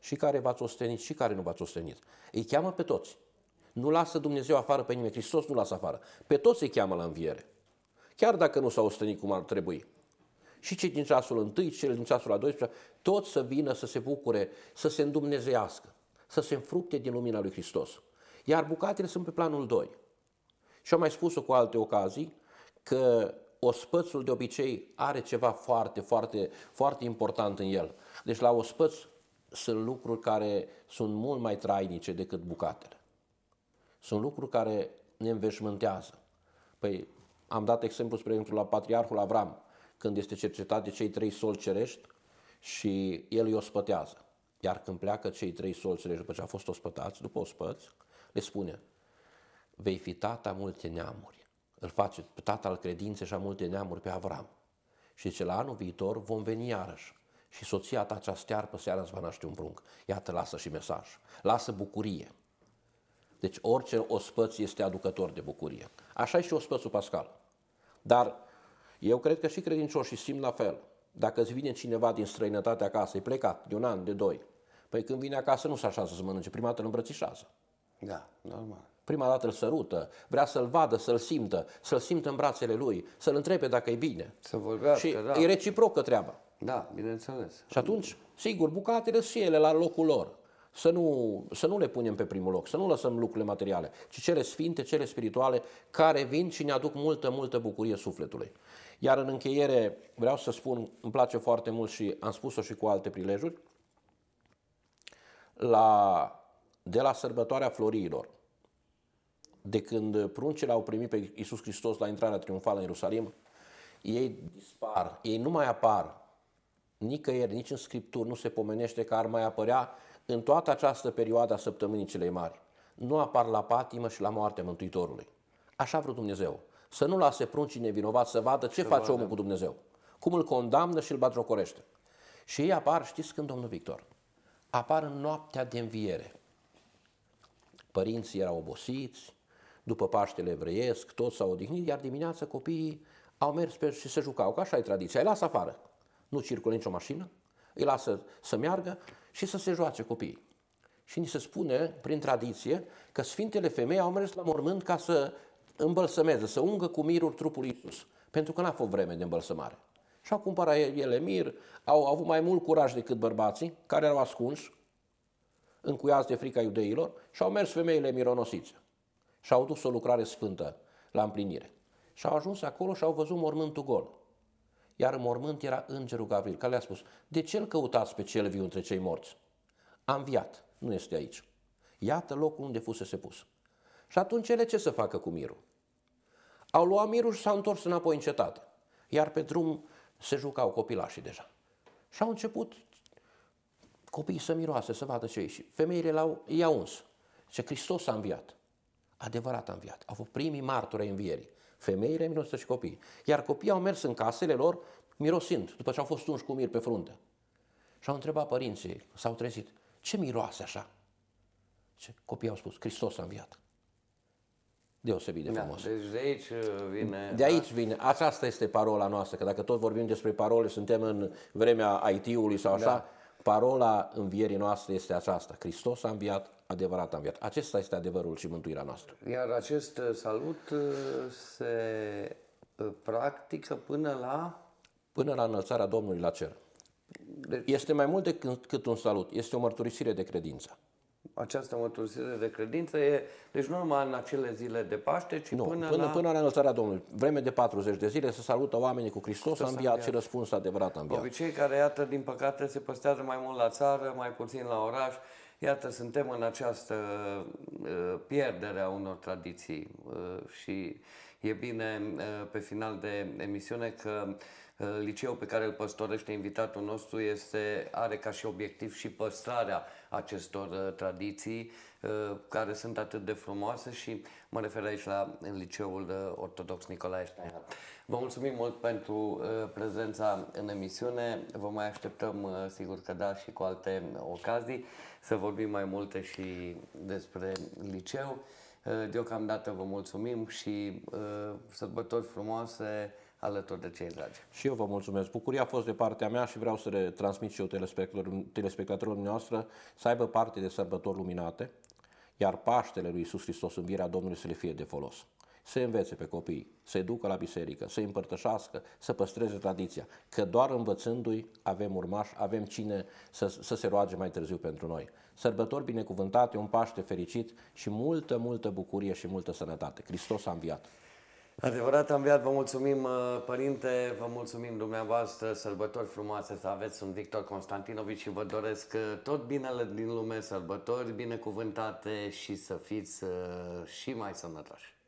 S2: Și care v-ați ostenit și care nu v-ați ostenit. Îi cheamă pe toți. Nu lasă Dumnezeu afară pe nimeni, Hristos nu lasă afară. Pe toți îi cheamă la înviere. Chiar dacă nu s-au ostenit cum ar trebui. Și cei din ceasul întâi, cei din ceasul a 12, toți să vină să se bucure, să se îndumnezească, să se înfructe din lumina lui Hristos. Iar bucatele sunt pe planul 2. Și am mai spus-o cu alte ocazii că ospățul de obicei are ceva foarte, foarte, foarte important în el. Deci la ospăț sunt lucruri care sunt mult mai trainice decât bucatele. Sunt lucruri care ne înveșmântează. Păi am dat exemplu, spre exemplu, la Patriarhul Avram, când este cercetat de cei trei soli cerești și el îi ospătează. Iar când pleacă cei trei soli cerești după ce a fost ospătați, după ospăți, le spune, vei fi tata multe neamuri, îl face tata al credinței și a multe neamuri pe Avram. Și zice, la anul viitor vom veni iarăși și soția ta cea stearpă seara îți va naște un prunc. Iată, lasă și mesaj, lasă bucurie. Deci orice ospăț este aducător de bucurie. Așa e și ospățul pascal. Dar eu cred că și credincioșii simt la fel. Dacă îți vine cineva din străinătate acasă, e plecat de un an, de doi, păi când vine acasă nu se așează să mănânce, prima dată îl îmbrățișează. Da, normal. Prima dată îl sărută, vrea să-l vadă, să-l simtă, să-l simtă în brațele lui, să-l întrebe dacă e bine. Să vorbească, Și da. e reciprocă treaba. Da, bineînțeles. Și atunci, sigur, bucatele și ele la locul lor. Să nu, să nu le punem pe primul loc, să nu lăsăm lucrurile materiale, ci cele sfinte, cele spirituale, care vin și ne aduc multă, multă bucurie sufletului. Iar în încheiere vreau să spun, îmi place foarte mult și am spus-o și cu alte prilejuri, la de la sărbătoarea florilor, de când pruncile au primit pe Iisus Hristos la intrarea triumfală în Ierusalim, ei dispar, ei nu mai apar nicăieri, nici în Scripturi nu se pomenește că ar mai apărea în toată această perioadă a săptămânii celei mari. Nu apar la patimă și la moarte Mântuitorului. Așa a vrut Dumnezeu. Să nu lase pruncii nevinovați să vadă ce să face vadă. omul cu Dumnezeu. Cum îl condamnă și îl batrocorește. Și ei apar, știți când, domnul Victor? Apar în noaptea de înviere părinții erau obosiți, după Paștele evreiesc, toți s-au odihnit, iar dimineața copiii au mers pe și se jucau, că așa e tradiția, îi lasă afară. Nu circulă nicio mașină, îi lasă să meargă și să se joace copiii. Și ni se spune, prin tradiție, că sfintele femei au mers la mormânt ca să îmbălsămeze, să ungă cu mirul trupul Iisus, pentru că n-a fost vreme de îmbălsămare. Și au cumpărat ele mir, au avut mai mult curaj decât bărbații, care erau ascunși, încuiați de frica iudeilor, și au mers femeile mironosițe și au dus o lucrare sfântă la împlinire. Și au ajuns acolo și au văzut mormântul gol. Iar în mormânt era îngerul Gabriel. care le-a spus, de ce îl căutați pe cel viu între cei morți? A înviat, nu este aici. Iată locul unde fusese pus. Și atunci ele ce să facă cu mirul? Au luat mirul și s-au întors înapoi în cetate. Iar pe drum se jucau copilașii deja. Și au început copiii să miroase, să vadă ce e. Și femeile l-au, i-au uns. Și Hristos a înviat. Adevărat a înviat. Au fost primii martori în învierii. Femeile mirosă și copiii. Iar copiii au mers în casele lor mirosind, după ce au fost unși cu mir pe frunte. Și au întrebat părinții, s-au trezit, ce miroase așa? Ce copiii au spus, Hristos a înviat. Deosebit de da, frumos. Da,
S1: deci de aici uh, vine... De da? aici
S2: vine. Aceasta este parola noastră, că dacă tot vorbim despre parole, suntem în vremea IT-ului sau da. așa, da Parola învierii noastre este aceasta. Hristos a înviat, adevărat a înviat. Acesta este adevărul și mântuirea noastră.
S1: Iar acest uh, salut uh, se uh, practică până la...
S2: Până la înălțarea Domnului la cer. Deci... Este mai mult decât un salut. Este o mărturisire de credință
S1: această mărturisire de credință e, deci nu numai în acele zile de Paște, ci nu, până, până, la... până
S2: la înălțarea Domnului. Vreme de 40 de zile să salută oamenii cu Hristos, Hristos a înviat, înviat și răspuns adevărat în viață.
S1: Obicei care, iată, din păcate se păstrează mai mult la țară, mai puțin la oraș. Iată, suntem în această uh, pierdere a unor tradiții uh, și e bine uh, pe final de emisiune că liceul pe care îl păstorește invitatul nostru este, are ca și obiectiv și păstrarea uh, acestor uh, tradiții uh, care sunt atât de frumoase și mă refer aici la Liceul uh, Ortodox Nicolae Steiner. Vă mulțumim mult pentru prezența în emisiune, vă mai așteptăm sigur că da și cu alte ocazii să vorbim mai multe și despre liceu. Deocamdată vă mulțumim și sărbători frumoase, alături de cei dragi.
S2: Și eu vă mulțumesc. Bucuria a fost de partea mea și vreau să le transmit și eu telespectatorilor, telespectatorilor noastre să aibă parte de sărbători luminate, iar Paștele lui Iisus Hristos, virea Domnului, să le fie de folos. Să învețe pe copii, să ducă la biserică, să împărtășească, să păstreze tradiția, că doar învățându-i avem urmași, avem cine să, să se roage mai târziu pentru noi. Sărbători binecuvântate, un Paște fericit și multă, multă bucurie și multă sănătate. Hristos a înviat!
S1: Adevărat, am viat, vă mulțumim, uh, părinte, vă mulțumim dumneavoastră, sărbători frumoase să aveți, sunt Victor Constantinovici și vă doresc uh, tot binele din lume, sărbători binecuvântate și să fiți uh, și mai sănătoși.